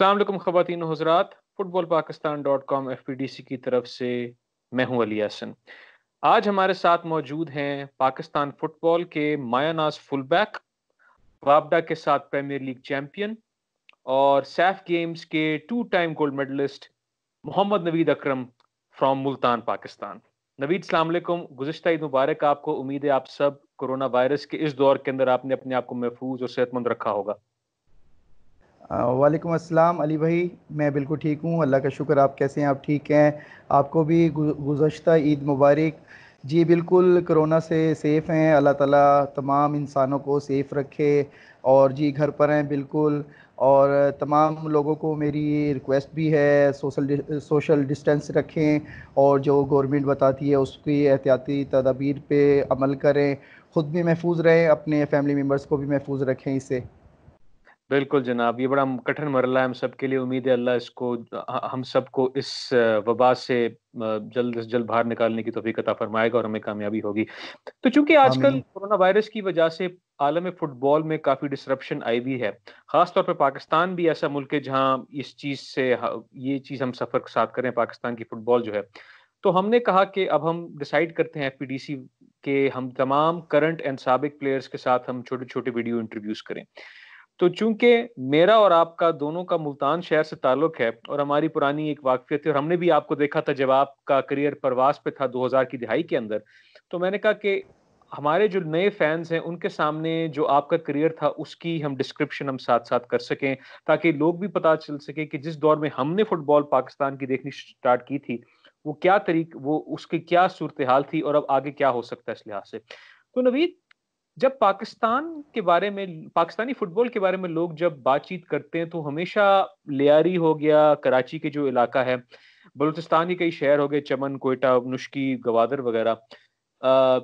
अल्लाम ख़वान हजरात football Pakistan dot com F P D C की तरफ से मैं हूँ अली हसन आज हमारे साथ मौजूद हैं पाकिस्तान फुटबॉल के मायानाज फुलबैक वाबडा के साथ प्रीमियर लीग चैम्पियन और सैफ गेम्स के two time gold medalist Mohammad Naveed Akram from Multan Pakistan Naveed सलामकुम गुजशत ईद मुबारक आपको उम्मीद है आप सब कोरोना वायरस के इस दौर के अंदर आपने अपने आप को महफूज और सेहतमंद रखा होगा वालेकुम अस्सलाम अली भाई मैं बिल्कुल ठीक हूँ अल्लाह का शुक्र आप कैसे हैं आप ठीक हैं आपको भी गुज्त ईद मुबारक जी बिल्कुल कोरोना से सेफ़ हैं अल्लाह ताला तमाम इंसानों को सेफ़ रखे और जी घर पर हैं बिल्कुल और तमाम लोगों को मेरी रिक्वेस्ट भी है सोशल सोशल डिस्टेंस रखें और जो गवर्नमेंट बताती है उसकी एहतियाती तदाबीर पे अमल करें ख़ुद भी महफूज रहें अपने फैमिली मेम्बर्स को भी महफूज रखें इसे बिल्कुल जनाब ये बड़ा कठिन मरला है हम सब के लिए उम्मीद है अल्लाह इसको हम सबको इस वबा से जल्द से जल्द बाहर निकालने की तोफीक अता फरमाएगा और हमें कामयाबी होगी तो चूंकि आजकल कोरोना वायरस की वजह से आलम फुटबॉल में काफ़ी डिसरप्शन आई भी है ख़ासतौर पर पाकिस्तान भी ऐसा मुल्क है जहाँ इस चीज़ से ये चीज़ हम सफ़र के साथ करें पाकिस्तान की फ़ुटबॉल जो है तो हमने कहा कि अब हम डिसाइड करते हैं एफ के हम तमाम करंट एंड सबक प्लेयर्स के साथ हम छोटे छोटे वीडियो इंटरव्यूज़ करें तो चूंकि मेरा और आपका दोनों का मुल्तान शहर से ताल्लुक है और हमारी पुरानी एक वाकफियत थी और हमने भी आपको देखा था जब आपका करियर प्रवास पे था 2000 की दिहाई के अंदर तो मैंने कहा कि हमारे जो नए फैंस हैं उनके सामने जो आपका करियर था उसकी हम डिस्क्रिप्शन हम साथ साथ कर सकें ताकि लोग भी पता चल सके कि जिस दौर में हमने फुटबॉल पाकिस्तान की देखनी स्टार्ट की थी वो क्या तरीक वो उसकी क्या सूरत हाल थी और अब आगे क्या हो सकता है इस लिहाज से तो नवीद जब पाकिस्तान के बारे में पाकिस्तानी फुटबॉल के बारे में लोग जब बातचीत करते हैं तो हमेशा लियारी हो गया कराची के जो इलाका है बलूचिस्तान के कई शहर हो गए चमन कोयटा नुश्की गवादर वगैरह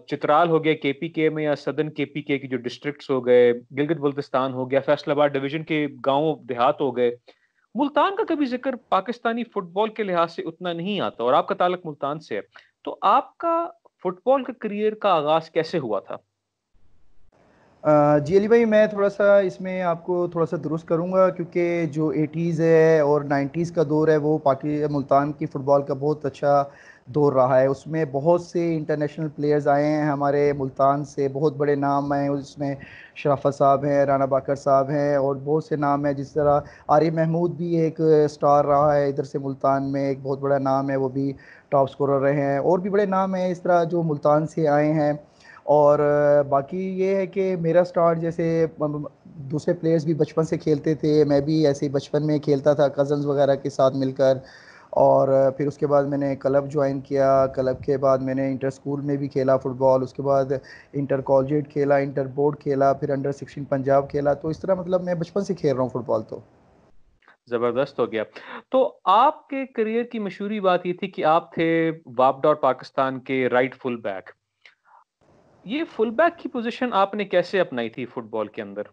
चित्राल हो गया के पी के में या सदन के पी के जो डिस्ट्रिक्ट हो गए गिलगित बल्तिस्तान हो गया फैसलाबाद डिवीजन के गाँव देहात हो गए मुल्तान का कभी जिक्र पाकिस्तानी फुटबॉल के लिहाज से उतना नहीं आता और आपका ताल्लुक मुल्तान से है तो आपका फुटबॉल के करियर का आगाज कैसे हुआ था जी अली e भाई मैं थोड़ा सा इसमें आपको थोड़ा सा दुरुस्त करूँगा क्योंकि जो एटीज़ है और नाइन्टीज़ का दौर है वो पाकि मुल्तान की फ़ुटबॉल का बहुत अच्छा दौर रहा है उसमें बहुत से इंटरनेशनल प्लेयर्स आए हैं हमारे मुल्तान से बहुत बड़े नाम आए हैं उसमें शराफत साहब हैं राना बाकर साहब हैं और बहुत से नाम हैं जिस तरह आर्य महमूद भी एक स्टार रहा है इधर से मुल्तान में एक बहुत बड़ा नाम है वो भी टॉप स्कोरर रहे हैं और भी बड़े नाम हैं इस तरह जो मुल्तान से आए हैं और बाकी ये है कि मेरा स्टार्ट जैसे दूसरे प्लेयर्स भी बचपन से खेलते थे मैं भी ऐसे ही बचपन में खेलता था कज़न्स वगैरह के साथ मिलकर और फिर उसके बाद मैंने क्लब ज्वाइन किया क्लब के बाद मैंने इंटर स्कूल में भी खेला फ़ुटबॉल उसके बाद इंटर कॉलेजेट खेला इंटर बोर्ड खेला फिर अंडर सिक्सटीन पंजाब खेला तो इस तरह मतलब मैं बचपन से खेल रहा हूँ फुटबॉल तो जबरदस्त हो गया तो आपके करियर की मशहूरी बात ये थी कि आप थे वापडा और पाकिस्तान के राइट फुल बैक ये फुल बैक की पोजीशन आपने कैसे अपनाई थी फुटबॉल के अंदर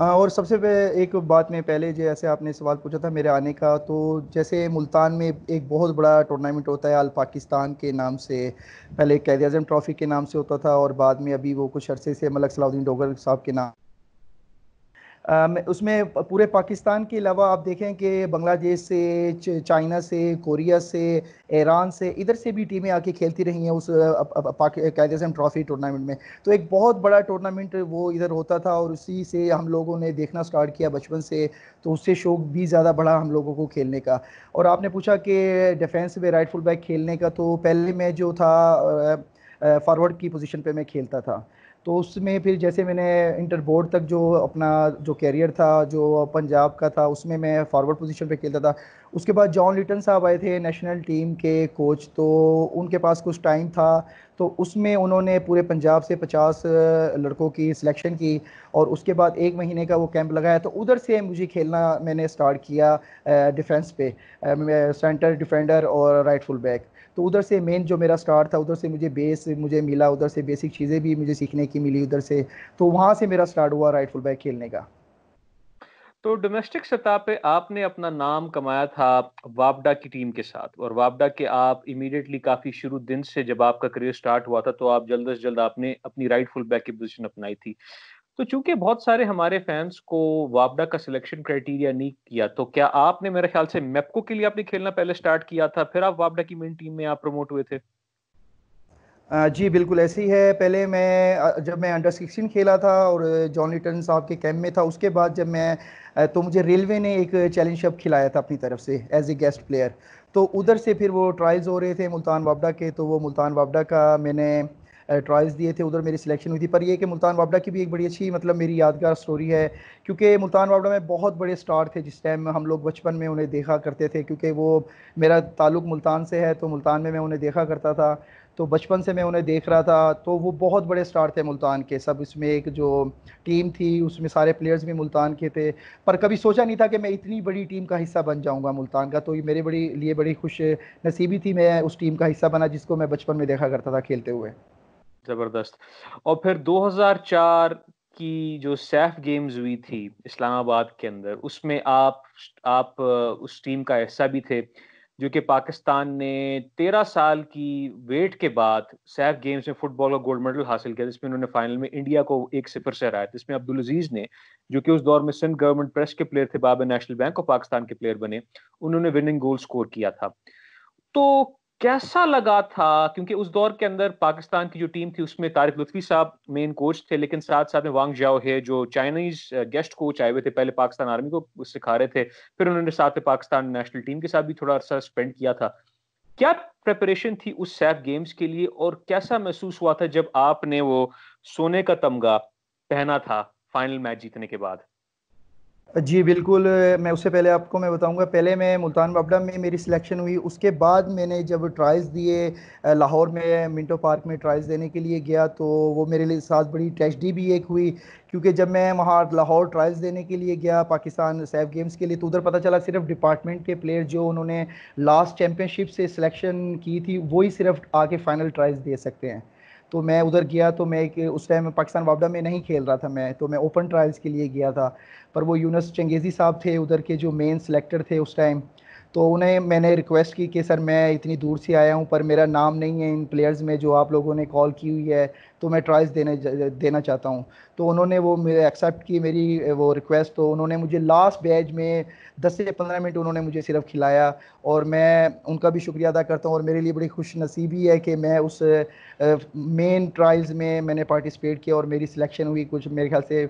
हाँ, और सबसे पहले एक बात में पहले जैसे आपने सवाल पूछा था मेरे आने का तो जैसे मुल्तान में एक बहुत बड़ा टूर्नामेंट होता है अल पाकिस्तान के नाम से पहले कैद अजम ट्रॉफ़ी के नाम से होता था और बाद में अभी वो कुछ अरसे से मलक सलाउद्दीन डोगर साहब के नाम उसमें पूरे पाकिस्तान के अलावा आप देखें कि बांग्लादेश से चाइना से कोरिया से ईरान से इधर से भी टीमें आके खेलती रही हैं उस हैं ट्रॉफी टूर्नामेंट में तो एक बहुत बड़ा टूर्नामेंट वो इधर होता था और उसी से हम लोगों ने देखना स्टार्ट किया बचपन से तो उससे शौक भी ज़्यादा बढ़ा हम लोगों को खेलने का और आपने पूछा कि डिफेंस में राइट फुल बैक खेलने का तो पहले में जो था फॉरवर्ड की पोजीशन पर मैं खेलता था तो उसमें फिर जैसे मैंने इंटर बोर्ड तक जो अपना जो कैरियर था जो पंजाब का था उसमें मैं फॉरवर्ड पोजीशन पे खेलता था उसके बाद जॉन लिटन साहब आए थे नेशनल टीम के कोच तो उनके पास कुछ टाइम था तो उसमें उन्होंने पूरे पंजाब से 50 लड़कों की सिलेक्शन की और उसके बाद एक महीने का वो कैंप लगाया तो उधर से मुझे खेलना मैंने स्टार्ट किया डिफेंस पे सेंटर डिफेंडर और राइट फुल बैक तो उधर से मेन जो मेरा स्टार्ट था उधर से मुझे बेस मुझे मिला उधर से बेसिक चीज़ें भी मुझे सीखने की मिली उधर से तो वहाँ से मेरा स्टार्ट हुआ राइट फुल बैक खेलने का तो डोमेस्टिक सतह पे आपने अपना नाम कमाया था वापडा की टीम के साथ और वापडा के आप इमीडिएटली काफ़ी शुरू दिन से जब आपका करियर स्टार्ट हुआ था तो आप जल्द अज जल्द आपने अपनी राइट फुल बैक की पोजीशन अपनाई थी तो चूंकि बहुत सारे हमारे फैंस को वापडा का सिलेक्शन क्राइटेरिया नहीं किया तो क्या आपने मेरे ख्याल से मेपको के लिए आपने खेलना पहले स्टार्ट किया था फिर आप वापडा की मेन टीम में आप प्रमोट हुए थे जी बिल्कुल ऐसे ही है पहले मैं जब मैं अंडर सिक्सटीन खेला था और जॉन लिटन साहब के कैंप में था उसके बाद जब मैं तो मुझे रेलवे ने एक चैलेंज शब खिलाया था अपनी तरफ से एज ए गेस्ट प्लेयर तो उधर से फिर वो ट्रायल्स हो रहे थे मुल्तान वापडा के तो वो मुल्तान वापडा का मैंने ट्रायल्स दिए थे उधर मेरी सिलेक्शन हुई थी पर ये कि मुल्तान बाबड़ा की भी एक बड़ी अच्छी मतलब मेरी यादगार स्टोरी है क्योंकि मुल्तान बाबड़ा में बहुत बड़े स्टार थे जिस टाइम हम लोग बचपन में उन्हें देखा करते थे क्योंकि वो मेरा ताल्लुक मुल्तान से है तो मुल्तान में मैं उन्हें देखा करता था तो बचपन से मैं उन्हें देख रहा था तो वो बहुत बड़े स्टार थे मुल्तान के सब इसमें एक जो टीम थी उसमें सारे प्लेयर्स भी मुल्तान के थे पर कभी सोचा नहीं था कि मैं इतनी बड़ी टीम का हिस्सा बन जाऊंगा मुल्तान का तो ये मेरे बड़ी लिए बड़ी खुश नसीबी थी मैं उस टीम का हिस्सा बना जिसको मैं बचपन में देखा करता था खेलते हुए ज़बरदस्त और फिर 2004 की जो सैफ गेम्स हुई थी इस्लामाबाद के अंदर उसमें आप आप उस टीम का हिस्सा भी थे जो कि पाकिस्तान ने तेरह साल की वेट के बाद सैफ गेम्स में फुटबॉल का गोल्ड मेडल हासिल किया जिसमें उन्होंने फाइनल में इंडिया को एक सिफर से हराया जिसमें अब्दुल अजीज ने जो कि उस दौर में सिंध गवर्नमेंट प्रेस के प्लेयर थे बाबा नेशनल बैंक और पाकिस्तान के प्लेयर बने उन्होंने विनिंग गोल स्कोर किया था तो कैसा लगा था क्योंकि उस दौर के अंदर पाकिस्तान की जो टीम थी उसमें तारिक लुत्फी साहब मेन कोच थे लेकिन साथ साथ में वांग जाओ है जो चाइनीज गेस्ट कोच आए हुए थे पहले पाकिस्तान आर्मी को सिखा रहे थे फिर उन्होंने साथ में पाकिस्तान नेशनल टीम के साथ भी थोड़ा अर्सा स्पेंड किया था क्या प्रेपरेशन थी उस सैफ गेम्स के लिए और कैसा महसूस हुआ था जब आपने वो सोने का तमगा पहना था फाइनल मैच जीतने के बाद जी बिल्कुल मैं उससे पहले आपको मैं बताऊंगा पहले मैं मुल्तान बाबड़ा में मेरी सिलेक्शन हुई उसके बाद मैंने जब ट्रायल्स दिए लाहौर में मिंटो पार्क में ट्रायल्स देने के लिए गया तो वो मेरे लिए साथ बड़ी ट्रेजडी भी एक हुई क्योंकि जब मैं वहाँ लाहौर ट्रायल्स देने के लिए गया पाकिस्तान सैफ गेम्स के लिए तो उधर पता चला सिर्फ डिपार्टमेंट के प्लेयर जो उन्होंने लास्ट चैम्पियनशिप से सिलेक्शन की थी वही सिर्फ आके फ़ाइनल ट्रायल्स दे सकते हैं तो मैं उधर गया तो मैं एक उस टाइम पाकिस्तान वापडा में नहीं खेल रहा था मैं तो मैं ओपन ट्रायल्स के लिए गया था पर वो यूनस चंगेज़ी साहब थे उधर के जो मेन सेलेक्टर थे उस टाइम तो उन्हें मैंने रिक्वेस्ट की कि सर मैं इतनी दूर से आया हूँ पर मेरा नाम नहीं है इन प्लेयर्स में जो आप लोगों ने कॉल की हुई है तो मैं ट्राइज देने देना चाहता हूँ तो उन्होंने वो मेरे एक्सेप्ट की मेरी वो रिक्वेस्ट तो उन्होंने मुझे लास्ट बैच में 10 से 15 मिनट उन्होंने मुझे सिर्फ खिलाया और मैं उनका भी शुक्रिया अदा करता हूँ और मेरे लिए बड़ी खुश नसीबी है कि मैं उस मेन ट्रायल्स में मैंने पार्टिसिपेट किया और मेरी सिलेक्शन हुई कुछ मेरे ख्याल से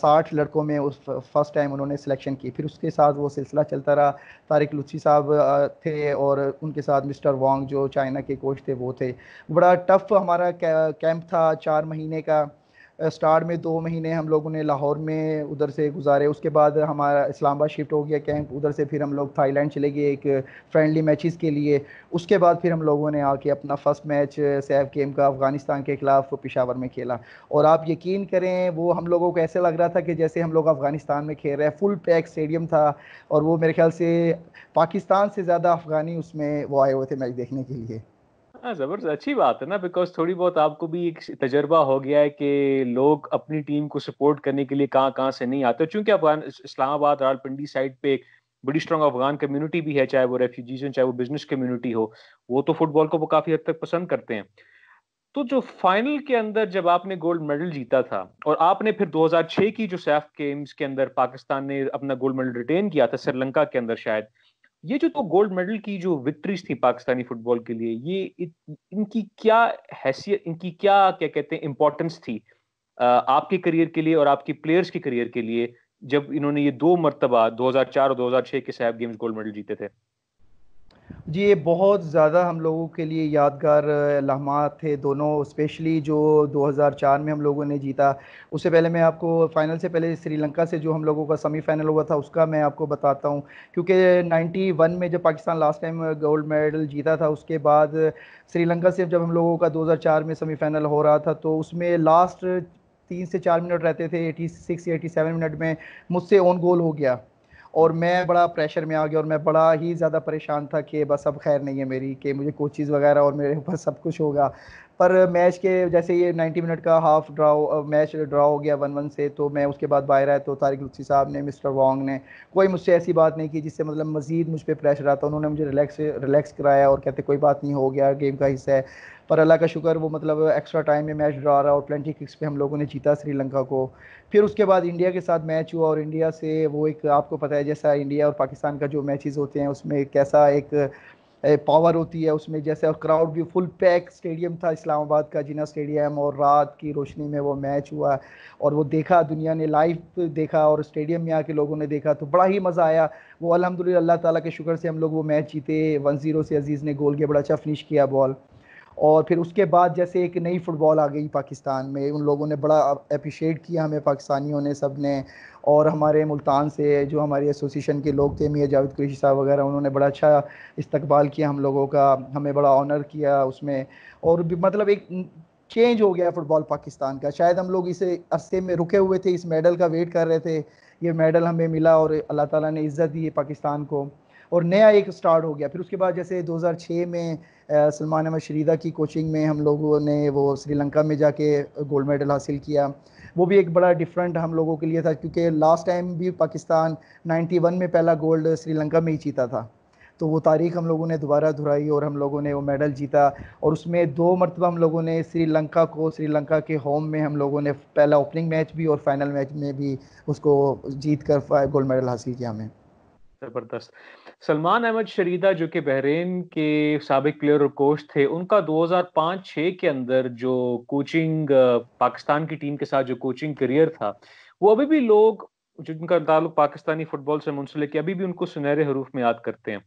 साठ लड़कों में उस फर्स्ट टाइम उन्होंने सिलेक्शन की फिर उसके साथ वो सिलसिला चलता रहा तारिक लुत्फी साहब थे और उनके साथ मिस्टर वांग जो चाइना के कोच थे वो थे बड़ा टफ हमारा कैंप था था चार महीने का स्टार्ट में दो महीने हम लोगों ने लाहौर में उधर से गुजारे उसके बाद हमारा इस्लामाबाद शिफ्ट हो गया कैंप उधर से फिर हम लोग थाईलैंड चले गए एक फ्रेंडली मैचेस के लिए उसके बाद फिर हम लोगों ने आके अपना फ़र्स्ट मैच सैफ गेम का अफ़गानिस्तान के ख़िलाफ़ पिशावर में खेला और आप यकीन करें वो हम लोगों को ऐसे लग रहा था कि जैसे हम लोग अफ़गानिस्तान में खेल रहे हैं फुल पैक स्टेडियम था और वो मेरे ख्याल से पाकिस्तान से ज़्यादा अफ़गानी उसमें वो आए हुए थे मैच देखने के लिए हाँ जबरदस्त अच्छी बात है ना बिकॉज थोड़ी बहुत आपको भी एक तजर्बा हो गया है कि लोग अपनी टीम को सपोर्ट करने के लिए कहाँ कहाँ से नहीं आते चूंकि अफगान इस्लामाबाद रालपिंडी साइड पे एक बड़ी स्ट्रॉन्ग अफगान कम्युनिटी भी है चाहे वो रेफ्यूजीज हो चाहे वो बिजनेस कम्युनिटी हो वो तो फुटबॉल को वो काफी हद तक पसंद करते हैं तो जो फाइनल के अंदर जब आपने गोल्ड मेडल जीता था और आपने फिर 2006 की जो सैफ गेम्स के अंदर पाकिस्तान ने अपना गोल्ड मेडल रिटेन किया था श्रीलंका के अंदर शायद ये जो तो गोल्ड मेडल की जो विक्ट्रीज थी पाकिस्तानी फुटबॉल के लिए ये इनकी क्या हैसियत इनकी क्या क्या कहते हैं इंपॉर्टेंस थी आपके करियर के लिए और आपके प्लेयर्स के करियर के लिए जब इन्होंने ये दो मरतबा 2004 और 2006 के सैब गेम्स गोल्ड मेडल जीते थे जी ये बहुत ज़्यादा हम लोगों के लिए यादगार लम्हा थे दोनों स्पेशली जो 2004 में हम लोगों ने जीता उससे पहले मैं आपको फ़ाइनल से पहले श्रीलंका से जो हम लोगों का सेमीफाइनल हुआ था उसका मैं आपको बताता हूँ क्योंकि 91 में जब Pakistan last time gold medal जीता था उसके बाद श्रीलंका से जब हम लोगों का दो में सेमीफाइनल हो रहा था तो उसमें लास्ट तीन से चार मिनट रहते थे eighty six eighty seven minute में मुझसे ऑन गोल हो गया और मैं बड़ा प्रेशर में आ गया और मैं बड़ा ही ज़्यादा परेशान था कि बस अब खैर नहीं है मेरी कि मुझे कोचिज़ वगैरह और मेरे ऊपर सब कुछ होगा पर मैच के जैसे ये 90 मिनट का हाफ ड्रा मैच ड्रा हो गया वन वन से तो मैं उसके बाद बाहर आया तो तारिक लुत्सी साहब ने मिस्टर वॉन्ग ने कोई मुझसे ऐसी बात नहीं की जिससे मतलब मजीद मुझ पर प्रेशर आता उन्होंने मुझे रिलैक्स रिलैक्स कराया और कहते कोई बात नहीं हो गया गेम का हिस्सा है पर अल्लाह का शुक्र वो मतलब एक्स्ट्रा टाइम में मैच ड्रा रहा और ट्वेंटी किक्स पे हम लोगों ने जीता श्रीलंका को फिर उसके बाद इंडिया के साथ मैच हुआ और इंडिया से वो एक आपको पता है जैसा इंडिया और पाकिस्तान का जो मैचेस होते हैं उसमें कैसा एक पावर होती है उसमें जैसे और क्राउड भी फुल पैक स्टेडियम था इस्लामाबाद का जिना स्टेडियम और रात की रोशनी में वो मैच हुआ और वो देखा दुनिया ने लाइव देखा और स्टेडियम में आके लोगों ने देखा तो बड़ा ही मज़ा आया वो अलहमदिल्ला अल्लाह ताला के शुक्र से हम लोग वो मैच जीते वन ज़ीरो से अजीज़ ने गोल किया बड़ा अच्छा फिनिश किया बॉल और फिर उसके बाद जैसे एक नई फुटबॉल आ गई पाकिस्तान में उन लोगों ने बड़ा अप्रिशिएट किया हमें पाकिस्तानियों ने सब ने और हमारे मुल्तान से जो हमारी एसोसिएशन के लोग थे मियाँ जावेद कुरेशी साहब वगैरह उन्होंने बड़ा अच्छा इस्तकबाल किया हम लोगों का हमें बड़ा ऑनर किया उसमें और भी मतलब एक चेंज हो गया फुटबॉल पाकिस्तान का शायद हम लोग इसे अरसे में रुके हुए थे इस मेडल का वेट कर रहे थे ये मेडल हमें मिला और अल्लाह ताला ने इज़्ज़त दी पाकिस्तान को और नया एक स्टार्ट हो गया फिर उसके बाद जैसे 2006 में सलमान अहमद शरीदा की कोचिंग में हम लोगों ने वो श्रीलंका में जाके गोल्ड मेडल हासिल किया वो भी एक बड़ा डिफरेंट हम लोगों के लिए था क्योंकि लास्ट टाइम भी पाकिस्तान 91 में पहला गोल्ड श्रीलंका में ही जीता था तो वो तारीख हम लोगों ने दोबारा दोहराई और हम लोगों ने वो मेडल जीता और उसमें दो मरतबा हम लोगों ने श्रीलंका को श्रीलंका के होम में हम लोगों ने पहला ओपनिंग मैच भी और फाइनल मैच में भी उसको जीत कर गोल्ड मेडल हासिल किया हमें जबरदस्त सलमान अहमद शरीदा जो कि बहरीन के सबक प्लेयर और कोच थे उनका 2005-6 के अंदर जो कोचिंग पाकिस्तान की टीम के साथ जो कोचिंग करियर था वो अभी भी लोग जिनका ताल्लुक पाकिस्तानी फुटबॉल से मुंसलिक अभी भी उनको सुनहरे हरूफ में याद करते हैं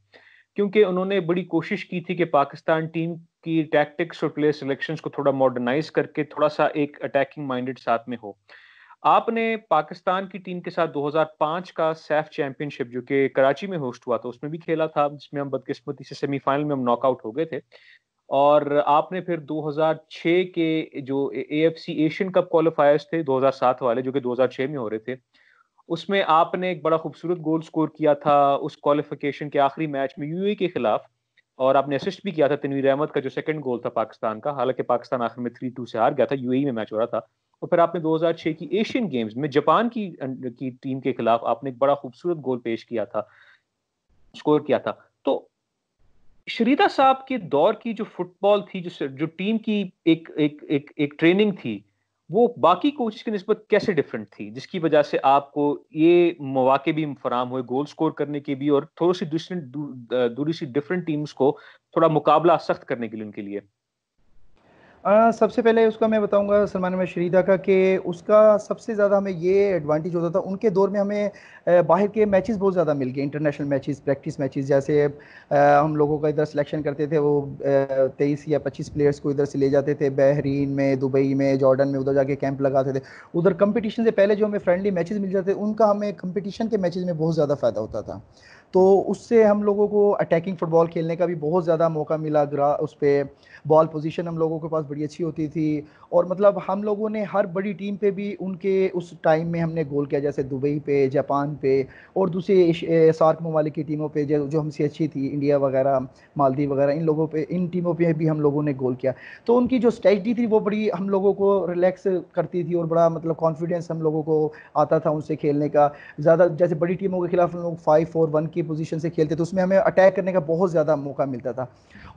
क्योंकि उन्होंने बड़ी कोशिश की थी कि पाकिस्तान टीम की टैक्टिक्स और प्लेयर सिलेक्शन को थोड़ा मॉडर्नाइज करके थोड़ा सा एक अटैकिंग माइंडेड साथ में हो आपने पाकिस्तान की टीम के साथ 2005 का सैफ चैंपियनशिप जो कि कराची में होस्ट हुआ था उसमें भी खेला था जिसमें हम बदकिस्मती से सेमीफाइनल में हम नॉकआउट हो गए थे और आपने फिर 2006 के जो A F C Asian cup qualifiers थे 2007 वाले जो कि 2006 में हो रहे थे उसमें आपने एक बड़ा खूबसूरत गोल स्कोर किया था उस क्वालिफिकेशन के आखिरी मैच में यूए के खिलाफ और आपने असिस्ट भी किया था तनवीर अहमद का जो सेकंड गोल था पाकिस्तान का हालांकि पाकिस्तान आखिर में थ्री टू से हार गया था यूएई में मैच हो रहा था और तो फिर आपने 2006 की एशियन गेम्स में जापान की की टीम के खिलाफ आपने एक बड़ा खूबसूरत गोल पेश किया था स्कोर किया था तो शरीदा साहब के दौर की जो फुटबॉल थी जो जो टीम की एक एक एक एक ट्रेनिंग थी वो बाकी कोच की नस्बत कैसे डिफरेंट थी जिसकी वजह से आपको ये मौाक़े भी फराम हुए गोल स्कोर करने के भी और थोड़ी सी दूसरी दूरी सी डिफरेंट टीम्स को थोड़ा मुकाबला सख्त करने के लिए उनके लिए आ, सबसे पहले उसका मैं बताऊंगा सलमान अहमद शरीदा का कि उसका सबसे ज़्यादा हमें ये एडवांटेज होता था उनके दौर में हमें बाहर के मैचेस बहुत ज़्यादा मिल गए इंटरनेशनल मैचेस प्रैक्टिस मैचेस जैसे हम लोगों का इधर सिलेक्शन करते थे वो तेईस या पच्चीस प्लेयर्स को इधर से ले जाते थे बहरीन में दुबई में जॉर्डन में उधर जाके कैंप लगाते थे उधर कंपटीशन से पहले जो हमें फ्रेंडली मैचेस मिल जाते उनका हमें कंपटीशन के मैचेज में बहुत ज़्यादा फ़ायदा होता था तो उससे हम लोगों को अटैकिंग फ़ुटबॉल खेलने का भी बहुत ज़्यादा मौका मिला ग्रा उस पर बॉल पोजीशन हम लोगों के पास बड़ी अच्छी होती थी और मतलब हम लोगों ने हर बड़ी टीम पे भी उनके उस टाइम में हमने गोल किया जैसे दुबई पे जापान पे और दूसरे सार्क ममालिक की टीमों पे जो हमसे अच्छी थी इंडिया वगैरह मालदीव वगैरह इन लोगों पर इन टीमों पर भी हम लोगों ने गोल किया तो उनकी जो स्ट्रेटी थी वो बड़ी हम लोगों को रिलैक्स करती थी और बड़ा मतलब कॉन्फिडेंस हम लोगों को आता था उनसे खेलने का ज़्यादा जैसे बड़ी टीमों के खिलाफ हम लोग फाइव फोर वन की की पोजीशन से खेलते थे तो उसमें हमें अटैक करने का बहुत ज़्यादा मौका मिलता था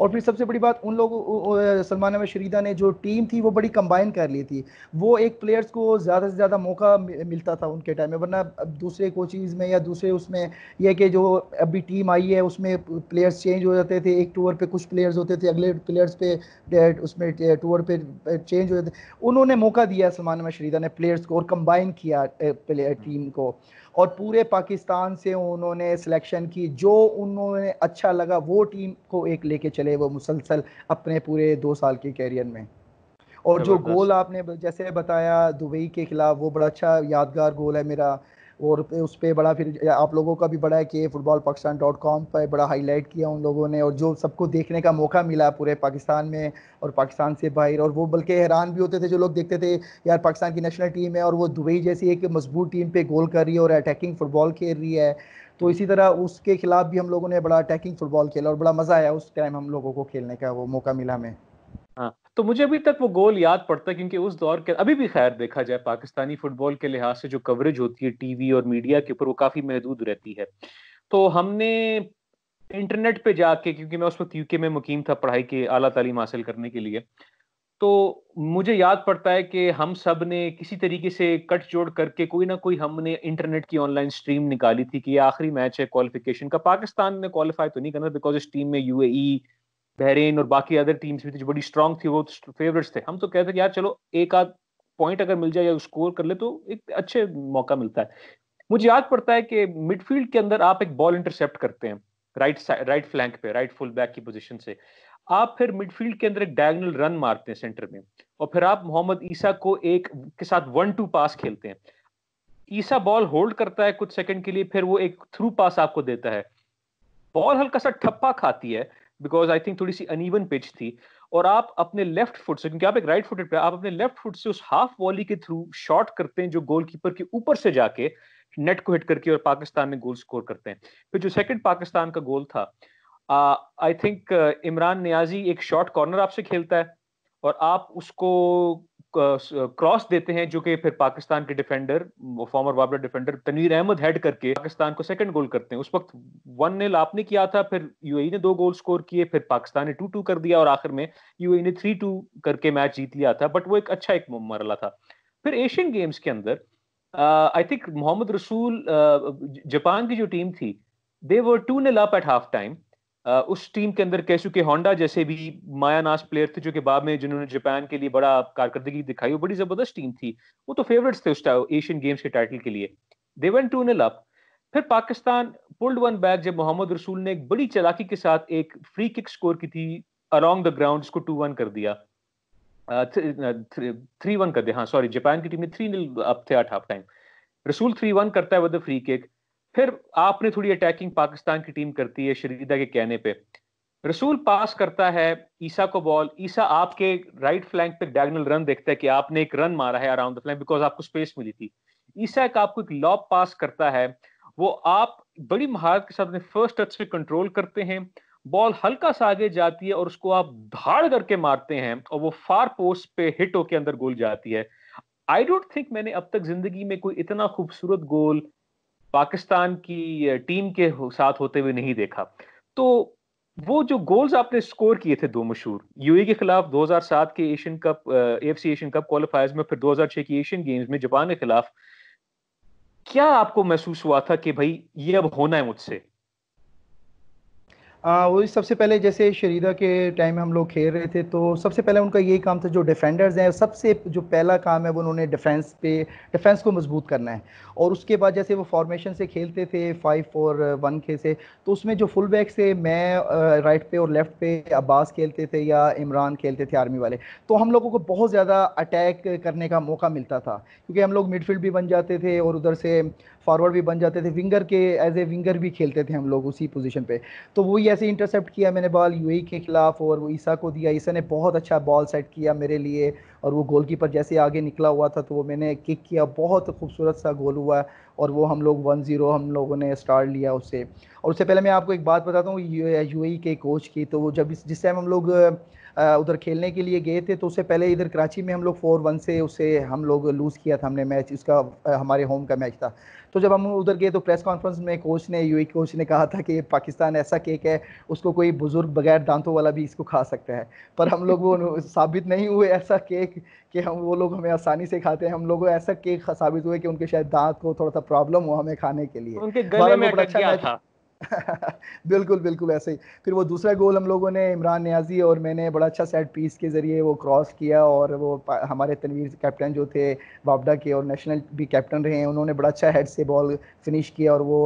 और फिर सबसे बड़ी बात उन लोगों सलमान अहमद शरीदा ने जो टीम थी वो बड़ी कंबाइन कर ली थी वो एक प्लेयर्स को ज़्यादा से ज़्यादा मौका मिलता था उनके टाइम में वरना दूसरे कोचिज़ में या दूसरे उसमें यह कि जो अभी टीम आई है उसमें प्लेयर्स चेंज हो जाते थे एक टूर पर कुछ प्लेयर्स होते थे अगले प्लेयर्स पे उसमें टूर पर चेंज हो जाते उन्होंने मौका दिया सलमान अहमद शरीदा ने प्लेयर्स को और कम्बाइन किया टीम को और पूरे पाकिस्तान से उन्होंने सिलेक्शन की जो उन्होंने अच्छा लगा वो टीम को एक लेके चले वो मुसलसल अपने पूरे दो साल के कैरियर में और जो गोल आपने जैसे बताया दुबई के खिलाफ वो बड़ा अच्छा यादगार गोल है मेरा और उस पर बड़ा फिर आप लोगों का भी बड़ा है कि फुटबॉल पाकिस्तान डॉट कॉम पर बड़ा हाईलाइट किया उन लोगों ने और जो सबको देखने का मौका मिला पूरे पाकिस्तान में और पाकिस्तान से बाहर और वो बल्कि हैरान भी होते थे जो लोग देखते थे यार पाकिस्तान की नेशनल टीम है और वो दुबई जैसी एक मजबूत टीम पर गोल कर रही है और अटैकिंग फुटबॉल खेल रही है तो इसी तरह उसके खिलाफ भी हम लोगों ने बड़ा अटैकिंग फुटबॉल खेला और बड़ा मज़ा आया उस टाइम हम लोगों को खेलने का वो मौका मिला हमें तो मुझे अभी तक वो गोल याद पड़ता है क्योंकि उस दौर के अभी भी खैर देखा जाए पाकिस्तानी फुटबॉल के लिहाज से जो कवरेज होती है टीवी और मीडिया के ऊपर वो काफी महदूद रहती है तो हमने इंटरनेट पे जाके क्योंकि मैं उस वक्त यूके में मुकीम था पढ़ाई के अला तालीम हासिल करने के लिए तो मुझे याद पड़ता है कि हम सब ने किसी तरीके से कट जोड़ करके कोई ना कोई हमने इंटरनेट की ऑनलाइन स्ट्रीम निकाली थी कि ये आखिरी मैच है क्वालिफिकेशन का पाकिस्तान ने क्वालिफाई तो नहीं करना बिकॉज इस टीम में यूएई बहरीन और बाकी अदर टीम्स भी थी जो बड़ी स्ट्रांग थी वो फेवरेट्स तो थे हम तो कहते यार चलो एक आध पॉइंट अगर मिल जाए या स्कोर कर ले तो एक अच्छे मौका मिलता है मुझे याद पड़ता है कि मिडफील्ड के अंदर आप एक बॉल इंटरसेप्ट करते हैं राइट राइट फ्लैंक पे राइट फुल बैक की पोजिशन से आप फिर मिडफील्ड के अंदर एक डायगनल रन मारते हैं सेंटर में और फिर आप मोहम्मद ईसा को एक के साथ वन टू पास खेलते हैं ईसा बॉल होल्ड करता है कुछ सेकंड के लिए फिर वो एक थ्रू पास आपको देता है बॉल हल्का सा ठप्पा खाती है बिकॉज आई थिंक थोड़ी सी अनइवन पिच थी और आप अपने लेफ्ट फुट से क्योंकि आप एक राइट फुटेड आप अपने लेफ्ट फुट से उस हाफ वॉली के थ्रू शॉट करते हैं जो गोलकीपर के ऊपर से जाके नेट को हिट करके और पाकिस्तान में गोल स्कोर करते हैं फिर जो सेकंड पाकिस्तान का गोल था आई थिंक इमरान न्याजी एक शॉर्ट कॉर्नर आपसे खेलता है और आप उसको क्रॉस देते हैं जो कि फिर पाकिस्तान के डिफेंडर फॉर्मर वाबरा डिफेंडर तनवीर अहमद हेड करके पाकिस्तान को सेकंड गोल करते हैं उस वक्त वन ने आपने किया था फिर यूएई e ने दो गोल स्कोर किए फिर पाकिस्तान ने टू टू कर दिया और आखिर में यूएई e ने थ्री टू करके मैच जीत लिया था बट वो एक अच्छा एक मरला था फिर एशियन गेम्स के अंदर आई थिंक मोहम्मद रसूल जापान की जो टीम थी they were two nil up at half time उस टीम के अंदर के होंडा जैसे भी माया नाश प्लेयर थे जो कि बाद में जिन्होंने जापान के लिए बड़ा कारकर्दगी दिखाई वो बड़ी जबरदस्त टीम थी वो तो फेवरेट्स थे उस एशियन गेम्स के टाइटल के लिए दे वन टू ने लप फिर पाकिस्तान पुल्ड वन बैक जब मोहम्मद रसूल ने एक बड़ी चलाकी के साथ एक फ्री किक स्कोर की थी अलॉन्ग द ग्राउंड उसको टू वन कर दिया थ्री वन कर दिया हाँ सॉरी जापान की टीम में थ्री नील अप थे at half time Rasool three one करता है विद फ्री किक फिर आपने थोड़ी अटैकिंग पाकिस्तान की टीम करती है शरीदा के कहने पे रसूल पास करता है ईसा को बॉल ईसा आपके राइट फ्लैंक पे डायगनल रन देखता है कि आपने एक रन मारा है अराउंड द फ्लैंक बिकॉज आपको स्पेस मिली थी ईसा का आपको एक लॉब पास करता है वो आप बड़ी महारत के साथ अपने फर्स्ट टच पे कंट्रोल करते हैं बॉल हल्का सा आगे जाती है और उसको आप धाड़ करके मारते हैं और वो फार पोस्ट पे हिट होके अंदर गोल जाती है आई डोंट थिंक मैंने अब तक जिंदगी में कोई इतना खूबसूरत गोल पाकिस्तान की टीम के साथ होते हुए नहीं देखा तो वो जो गोल्स आपने स्कोर किए थे दो मशहूर यूए e के खिलाफ 2007 के Asian cup F Asian cup qualifiers में फिर 2006 की एशियन गेम्स में जापान के खिलाफ क्या आपको महसूस हुआ था कि भाई ये अब होना है मुझसे आ, वो सबसे पहले जैसे शरीदा के टाइम में हम लोग खेल रहे थे तो सबसे पहले उनका यही काम था जो डिफेंडर्स हैं सबसे जो पहला काम है वो उन्होंने डिफेंस पे डिफेंस को मजबूत करना है और उसके बाद जैसे वो फॉर्मेशन से खेलते थे फाइव फोर वन के से तो उसमें जो फुल बैक से मैं राइट पे और लेफ्ट पे अब्बास खेलते थे या इमरान खेलते थे आर्मी वाले तो हम लोगों को बहुत ज़्यादा अटैक करने का मौका मिलता था क्योंकि हम लोग मिडफील्ड भी बन जाते थे और उधर से फॉरवर्ड भी बन जाते थे विंगर के एज ए विंगर भी खेलते थे हम लोग उसी पोजिशन पर तो वो ये जैसे इंटरसेप्ट किया मैंने बॉल यूएई e के खिलाफ और वो ईसा को दिया ईसा ने बहुत अच्छा बॉल सेट किया मेरे लिए और वो गोलकीपर जैसे आगे निकला हुआ था तो वो मैंने किक किया बहुत खूबसूरत सा गोल हुआ और वो हम लोग वन ज़ीरो हम लोगों ने स्टार लिया उससे और उससे पहले मैं आपको एक बात बताता हूँ यू e के कोच की तो वो जब जिस टाइम हम लोग उधर खेलने के लिए गए थे तो उससे पहले इधर कराची में हम लोग फोर वन से उसे हम लोग लूज़ किया था हमने मैच उसका हमारे होम का मैच था तो जब हम उधर गए तो प्रेस कॉन्फ्रेंस में कोच ने यू कोच e ने कहा था कि पाकिस्तान ऐसा केक है उसको कोई बुज़ुर्ग बगैर दांतों वाला भी इसको खा सकता है पर हम लोग वो साबित नहीं हुए ऐसा केक कि हम वो लोग हमें आसानी से खाते हैं हम लोगों ऐसा केक साबित हुए कि उनके शायद दांत को थोड़ा सा प्रॉब्लम हो हमें खाने के लिए उनके गले में अच्छा था बिल्कुल बिल्कुल ऐसे ही फिर वो दूसरा गोल हम लोगों ने इमरान न्याजी और मैंने बड़ा अच्छा सेट पीस के ज़रिए वो क्रॉस किया और वो हमारे तनवीर कैप्टन जो थे वापडा के और नेशनल भी कैप्टन रहे हैं उन्होंने बड़ा अच्छा हेड से बॉल फिनिश किया और वो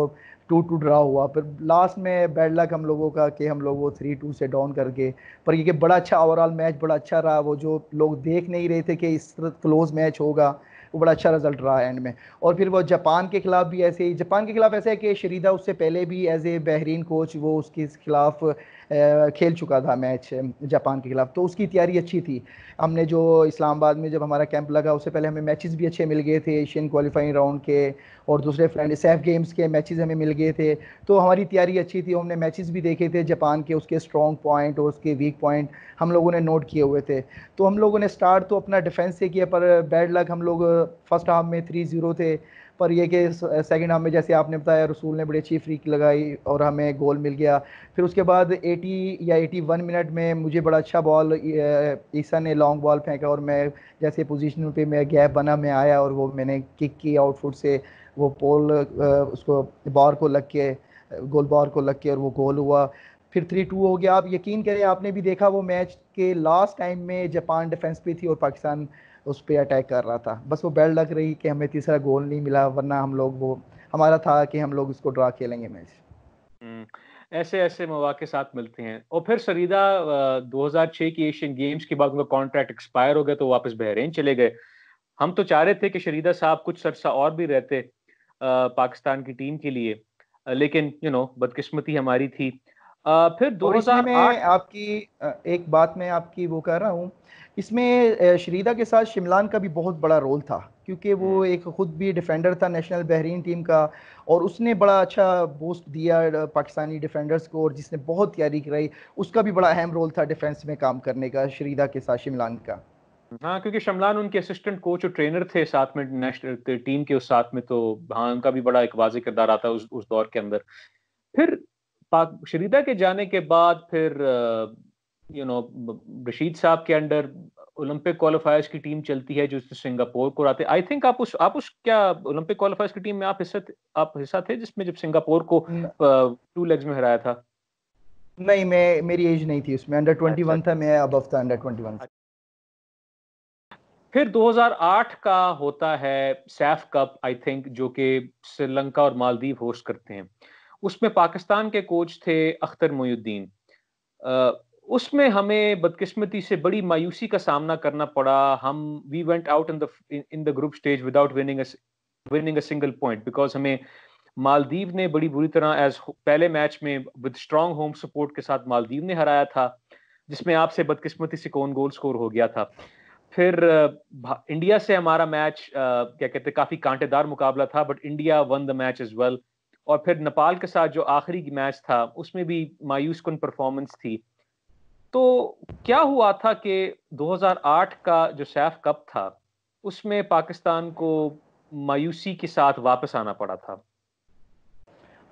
टू टू ड्रा हुआ पर लास्ट में बैड लक हम लोगों का कि हम लोग वो थ्री टू से डाउन करके पर ये कि बड़ा अच्छा ओवरऑल मैच बड़ा अच्छा रहा वो जो लोग देख नहीं रहे थे कि इस तरह क्लोज मैच होगा वो बड़ा अच्छा रिजल्ट रहा एंड में और फिर वो जापान के खिलाफ भी ऐसे ही जापान के खिलाफ ऐसा है कि शरीदा उससे पहले भी एज ए बहरीन कोच वो उसके खिलाफ खेल चुका था मैच जापान के खिलाफ तो उसकी तैयारी अच्छी थी हमने जो इस्लामाबाद में जब हमारा कैंप लगा उससे पहले हमें मैचेस भी अच्छे मिल गए थे एशियन क्वालिफाइंग राउंड के और दूसरे फ्रेंड सैफ गेम्स के मैचेस हमें मिल गए थे तो हमारी तैयारी अच्छी थी हमने मैचेस भी देखे थे जापान के उसके स्ट्रॉन्ग पॉइंट और उसके वीक पॉइंट हम लोगों ने नोट किए हुए थे तो हम लोगों ने स्टार्ट तो अपना डिफेंस से किया पर बैड लक हम लोग फर्स्ट हाफ में थ्री ज़ीरो थे पर यह कि सेकंड हाफ में जैसे आपने बताया रसूल ने बड़ी अच्छी फ्रीक लगाई और हमें गोल मिल गया फिर उसके बाद 80 या 81 मिनट में मुझे बड़ा अच्छा बॉल ईसा ने लॉन्ग बॉल फेंका और मैं जैसे पोजीशन पे मैं गैप बना मैं आया और वो मैंने किक की आउटफुट से वो पोल उसको बॉर को लग के गोल बॉर को लग के और वो गोल हुआ फिर थ्री टू हो गया आप यकीन करें आपने भी देखा वो मैच के लास्ट टाइम में जापान डिफेंस पे थी और पाकिस्तान उस पर अटैक कर रहा था बस वो बैड लग रही कि हमें तीसरा गोल नहीं मिला वरना हम लोग वो हमारा था कि हम लोग इसको ड्रा खेलेंगे मैच हम्म, ऐसे ऐसे मौाक़े साथ मिलते हैं और फिर सरीदा 2006 की एशियन गेम्स के बाद उनका कॉन्ट्रैक्ट एक्सपायर हो गया तो वापस बहरीन चले गए हम तो चाह रहे थे कि शरीदा साहब कुछ सरसा और भी रहते पाकिस्तान की टीम के लिए लेकिन यू नो बदकिस्मती हमारी थी फिर फिर हजार में आपकी एक बात मैं आपकी वो कह रहा हूँ इसमें श्रीदा के साथ शिमलान का भी बहुत बड़ा रोल था क्योंकि वो हम्म। एक ख़ुद भी डिफेंडर था नेशनल बहरीन टीम का और उसने बड़ा अच्छा बूस्ट दिया पाकिस्तानी डिफेंडर्स को और जिसने बहुत तैयारी कराई उसका भी बड़ा अहम रोल था डिफेंस में काम करने का श्रीदा के साथ शिमलान का हाँ क्योंकि शमलान उनके असिस्टेंट कोच और ट्रेनर थे साथ में नेशनल टीम के उस साथ में तो हाँ उनका भी बड़ा एक वाजे किरदार आता उस उस दौर के अंदर फिर पाक शरीदा के जाने के बाद फिर यू नो रशीद साहब के अंडर ओलंपिक क्वालिफायर्स की टीम चलती है जो सिंगापुर को आते आई थिंक आप उस आप उस क्या ओलंपिक क्वालिफायर्स की टीम में आप हिस्सा आप हिस्सा थे जिसमें जब सिंगापुर को टू लेग्स में हराया था नहीं मैं मेरी एज नहीं थी उसमें अंडर 21 अच्छा। था मैं अबव था अंडर अच्छा। 21 फिर 2008 का होता है सैफ कप आई थिंक जो कि श्रीलंका और मालदीव होस्ट करते हैं उसमें पाकिस्तान के कोच थे अख्तर मोयुद्दीन उसमें हमें बदकिस्मती से बड़ी मायूसी का सामना करना पड़ा हम we went out in the in the group stage without winning winning a single point because हमें मालदीव ने बड़ी बुरी तरह एज पहले मैच में विद स्ट्रॉन्ग होम सपोर्ट के साथ मालदीव ने हराया था जिसमें आपसे बदकिस्मती से कौन गोल स्कोर हो गया था फिर इंडिया से हमारा मैच क्या कहते काफी कांटेदार मुकाबला था but India won the match as well और फिर नेपाल के साथ जो आखिरी मैच था उसमें भी मायूस कन परफॉर्मेंस थी तो क्या हुआ था कि 2008 का जो सैफ कप था उसमें पाकिस्तान को मायूसी के साथ वापस आना पड़ा था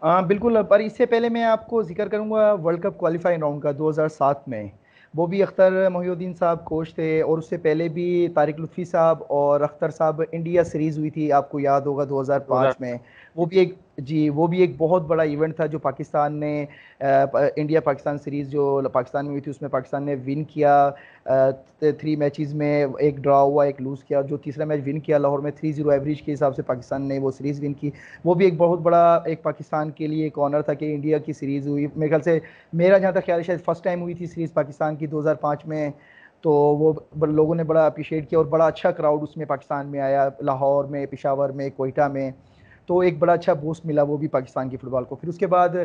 आ, बिल्कुल पर इससे पहले मैं आपको जिक्र करूंगा वर्ल्ड कप क्वालिफाइंग राउंड का 2007 में वो भी अख्तर मोहुद्दीन साहब कोच थे और उससे पहले भी तारिक लुफी साहब और अख्तर साहब इंडिया सीरीज़ हुई थी आपको याद होगा 2005 में वो भी एक जी वो भी एक बहुत बड़ा इवेंट था जो पाकिस्तान ने इंडिया पाकिस्तान सीरीज़ जो पाकिस्तान में हुई थी उसमें पाकिस्तान ने विन किया थ्री मैचेस में एक ड्रा हुआ एक लूज़ किया जो तीसरा मैच विन किया लाहौर में थ्री जीरो एवरेज के हिसाब से पाकिस्तान ने वो सीरीज़ विन की वो भी एक बहुत बड़ा एक पाकिस्तान के लिए एक ऑनर था कि इंडिया की सीरीज़ हुई मेरे ख्याल से मेरा जहाँ तक ख्याल शायद फर्स्ट टाइम हुई थी सीरीज़ पाकिस्तान की दो में तो वो लोगों ने बड़ा अप्रिशिएट किया और बड़ा अच्छा क्राउड उसमें पाकिस्तान में आया लाहौर में पिशावर में कोयटा में तो एक बड़ा अच्छा बूस्ट मिला वो भी पाकिस्तान की फ़ुटबॉल को फिर उसके बाद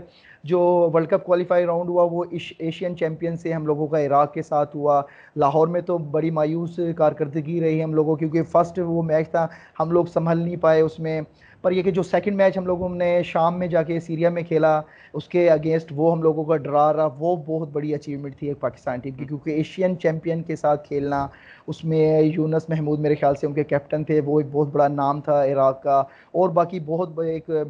जो वर्ल्ड कप क्वालिफाई राउंड हुआ वो एशियन चैम्पियन से हम लोगों का इराक़ के साथ हुआ लाहौर में तो बड़ी मायूस कारकर्दगी रही हम लोगों क्योंकि फ़र्स्ट वो मैच था हम लोग संभल नहीं पाए उसमें पर यह कि जो सेकंड मैच हम लोगों ने शाम में जाके सीरिया में खेला उसके अगेंस्ट वो हम लोगों का ड्रा रहा वो बहुत बड़ी अचीवमेंट थी एक पाकिस्तान टीम की क्योंकि एशियन चैम्पियन के साथ खेलना उसमें यूनस महमूद मेरे ख्याल से उनके कैप्टन थे वो एक बहुत बड़ा नाम था इराक का और बाकी बहुत एक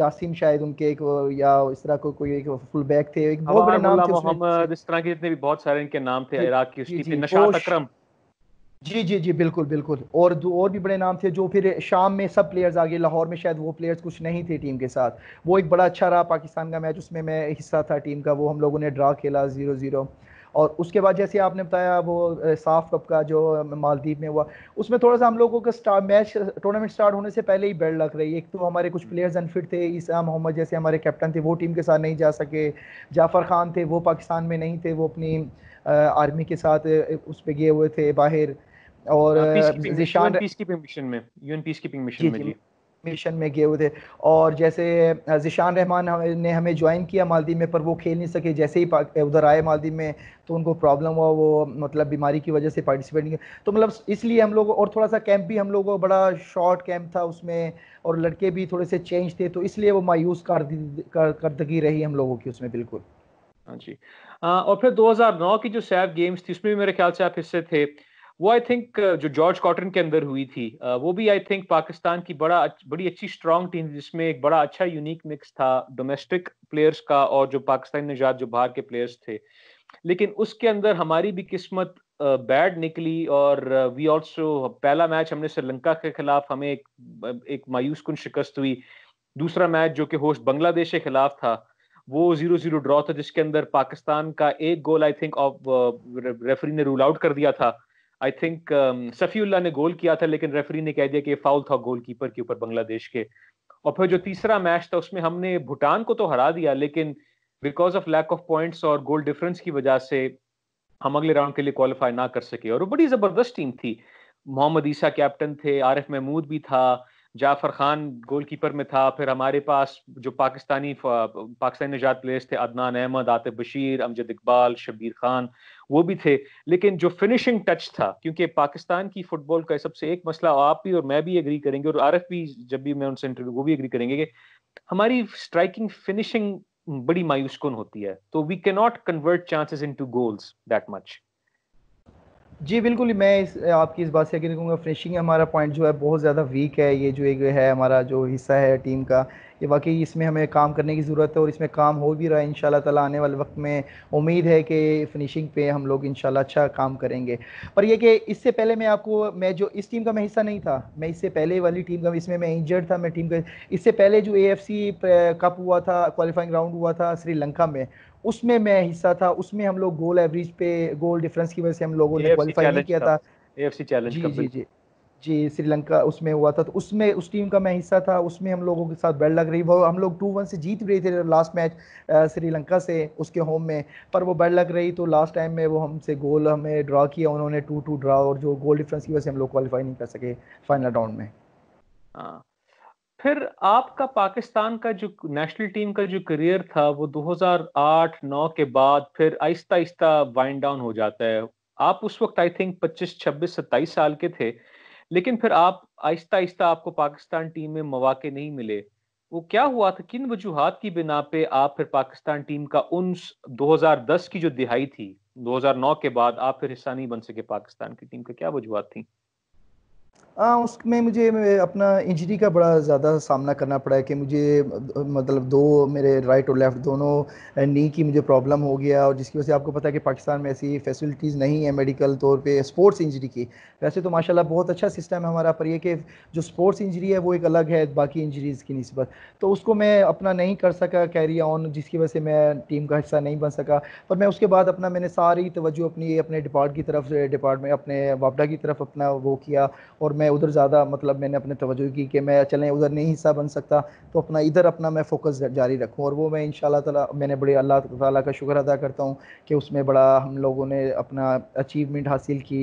जासिम शायद उनके एक या इस तरह को कोई एक फुल बैक थे एक बहुत बड़े नाम थे इस तरह के जितने भी बहुत सारे इनके नाम थे इराक की उस टीम में नशात अकरम जी जी जी बिल्कुल बिल्कुल और और भी बड़े नाम थे जो फिर शाम में सब प्लेयर्स आ गए लाहौर में शायद वो प्लेयर्स कुछ नहीं थे टीम के साथ वो एक बड़ा अच्छा रहा पाकिस्तान का मैच उसमें मैं हिस्सा था टीम का वो हम लोगों ने ड्रा खेला ज़ीरो ज़ीरो और उसके बाद जैसे आपने बताया वो साफ कप का जो मालदीव में हुआ उसमें थोड़ा सा हम लोगों का स्टार मैच टूर्नामेंट स्टार्ट होने से पहले ही बेड लग रही एक तो हमारे कुछ प्लेयर्स अनफिट थे ईसा मोहम्मद जैसे हमारे कैप्टन थे वो टीम के साथ नहीं जा सके जाफ़र खान थे वो पाकिस्तान में नहीं थे वो अपनी आर्मी के साथ उस पर गए हुए थे बाहर और मिशन हाँ, uh, में यूएन पीसकीपिंग मिशन में मिशन में गए हुए थे और जैसे जिशान uh, रहमान ने हमें ज्वाइन किया मालदीव में पर वो खेल नहीं सके जैसे ही उधर आए मालदीव में तो उनको प्रॉब्लम हुआ वो मतलब बीमारी की वजह से पार्टिसिपेट नहीं तो मतलब इसलिए हम लोग और थोड़ा सा कैंप भी हम लोगों बड़ा शॉर्ट कैंप था उसमें और लड़के भी थोड़े से चेंज थे तो इसलिए वो मायूस कारदगी कर, रही हम लोगों की उसमें बिल्कुल हाँ जी हाँ, और फिर 2009 की जो सैफ गेम्स थी उसमें भी मेरे ख्याल से आप हिस्से थे वो आई थिंक जो जॉर्ज कॉटन के अंदर हुई थी वो भी आई थिंक पाकिस्तान की बड़ा बड़ी अच्छी स्ट्रांग टीम जिसमें एक बड़ा अच्छा यूनिक मिक्स था डोमेस्टिक प्लेयर्स का और जो पाकिस्तानी निजात जो बाहर के प्लेयर्स थे लेकिन उसके अंदर हमारी भी किस्मत बैड निकली और वी ऑल्सो पहला मैच हमने श्रीलंका के खिलाफ हमें एक एक मायूस कुन शिकस्त हुई दूसरा मैच जो कि होस्ट बांग्लादेश के खिलाफ था वो जीरो जीरो ड्रॉ था जिसके अंदर पाकिस्तान का एक goal I think off referee ने रूल आउट कर दिया था आई थिंक सफ़ीउल्ला ने गोल किया था लेकिन रेफरी ने कह दिया कि फाउल था गोल कीपर के ऊपर बांग्लादेश के और फिर जो तीसरा मैच था उसमें हमने भूटान को तो हरा दिया लेकिन because of lack of points और गोल डिफरेंस की वजह से हम अगले राउंड के लिए क्वालिफाई ना कर सके और वो बड़ी ज़बरदस्त टीम थी मोहम्मद ईसा कैप्टन थे आरिफ महमूद भी था जाफर खान गोलकीपर में था फिर हमारे पास जो पाकिस्तानी पाकिस्तानी नजात प्लेयर्स थे अदनान अहमद आतिफ बशीर अमजद इकबाल शबीर खान वो भी थे लेकिन जो फिनिशिंग टच था क्योंकि पाकिस्तान की फुटबॉल का सबसे एक मसला आप भी और मैं भी एग्री करेंगे और आरफ भी जब भी मैं उनसे इंटरव्यू वो भी एग्री करेंगे कि हमारी स्ट्राइकिंग फिनिशिंग बड़ी मायूसकुन होती है तो we cannot not convert chances to goals that much जी बिल्कुल मैं इस आपकी इस बात से यकीन कहूँगा फिनिशिंग हमारा पॉइंट जो है बहुत ज़्यादा वीक है ये जो एक है हमारा जो हिस्सा है टीम का ये वाकई इसमें हमें काम करने की ज़रूरत है और इसमें काम हो भी रहा है इन तला आने वाले वक्त में उम्मीद है कि फिनिशिंग पे हम लोग इन अच्छा काम करेंगे पर यह कि इससे पहले मैं आपको मैं जो इस टीम का मैं हिस्सा नहीं था मैं इससे पहले वाली टीम का इसमें मैं इंजर्ड था मैं टीम का इससे पहले जो ए कप हुआ था क्वालिफाइंग राउंड हुआ था श्रीलंका में उसमें मैं हिस्सा था उसमें हम लोग गोल एवरेज पे गोल डिफरेंस की वजह से हम लोगों ने क्वालिफाई नहीं किया था एएफसी चैलेंज जी जी जी जी श्रीलंका उसमें हुआ था तो उसमें उस टीम का मैं हिस्सा था उसमें हम लोगों के साथ बैड लग रही वो हम लोग टू वन से जीत रहे थे लास्ट मैच श्रीलंका से उसके होम में पर वो बैड लग रही तो लास्ट टाइम में वो हमसे गोल हमें ड्रा किया उन्होंने टू टू ड्रा और जो गोल डिफरेंस की वजह से हम लोग क्वालिफाई नहीं कर सके फाइनल राउंड में हाँ फिर आपका पाकिस्तान का जो नेशनल टीम का जो करियर था वो 2008-9 के बाद फिर आहिस्ता आहिस्ता वाइंड डाउन हो जाता है आप उस वक्त आई थिंक 25 26 27 साल के थे लेकिन फिर आप आहिस्ता आहिस्ता आपको पाकिस्तान टीम में मौाक़े नहीं मिले वो क्या हुआ था किन वजूहत की बिना पे आप फिर पाकिस्तान टीम का उन 2010 की जो दिहाई थी 2009 के बाद आप फिर हिस्सा नहीं बन सके पाकिस्तान की टीम का क्या वजूहत थी हाँ उसमें मुझे अपना इंजरी का बड़ा ज़्यादा सामना करना पड़ा है कि मुझे मतलब दो मेरे राइट और लेफ़्ट दोनों नी की मुझे प्रॉब्लम हो गया और जिसकी वजह से आपको पता है कि पाकिस्तान में ऐसी फैसिलिटीज़ नहीं है मेडिकल तौर पे स्पोर्ट्स इंजरी की वैसे तो माशाल्लाह बहुत अच्छा सिस्टम है हमारा पर यह कि जो स्पोर्ट्स इंजरी है वो एक अलग है बाकी इंजरीज़ की नस्बत तो उसको मैं अपना नहीं कर सका कैरी ऑन जिसकी वजह से मैं टीम का हिस्सा नहीं बन सका पर मैं उसके बाद अपना मैंने सारी तोज्जो अपनी अपने डिपार्ट की तरफ डिपार्टमेंट अपने वापडा की तरफ अपना वो किया और मैं उधर ज़्यादा मतलब मैंने अपने तवज्जो की कि मैं चलें उधर नहीं हिस्सा बन सकता तो अपना इधर अपना मैं फोकस जारी रखूँ और वो मैं इन शाला मैंने बड़े अल्लाह ताला का शुक्र अदा करता हूँ कि उसमें बड़ा हम लोगों ने अपना अचीवमेंट हासिल की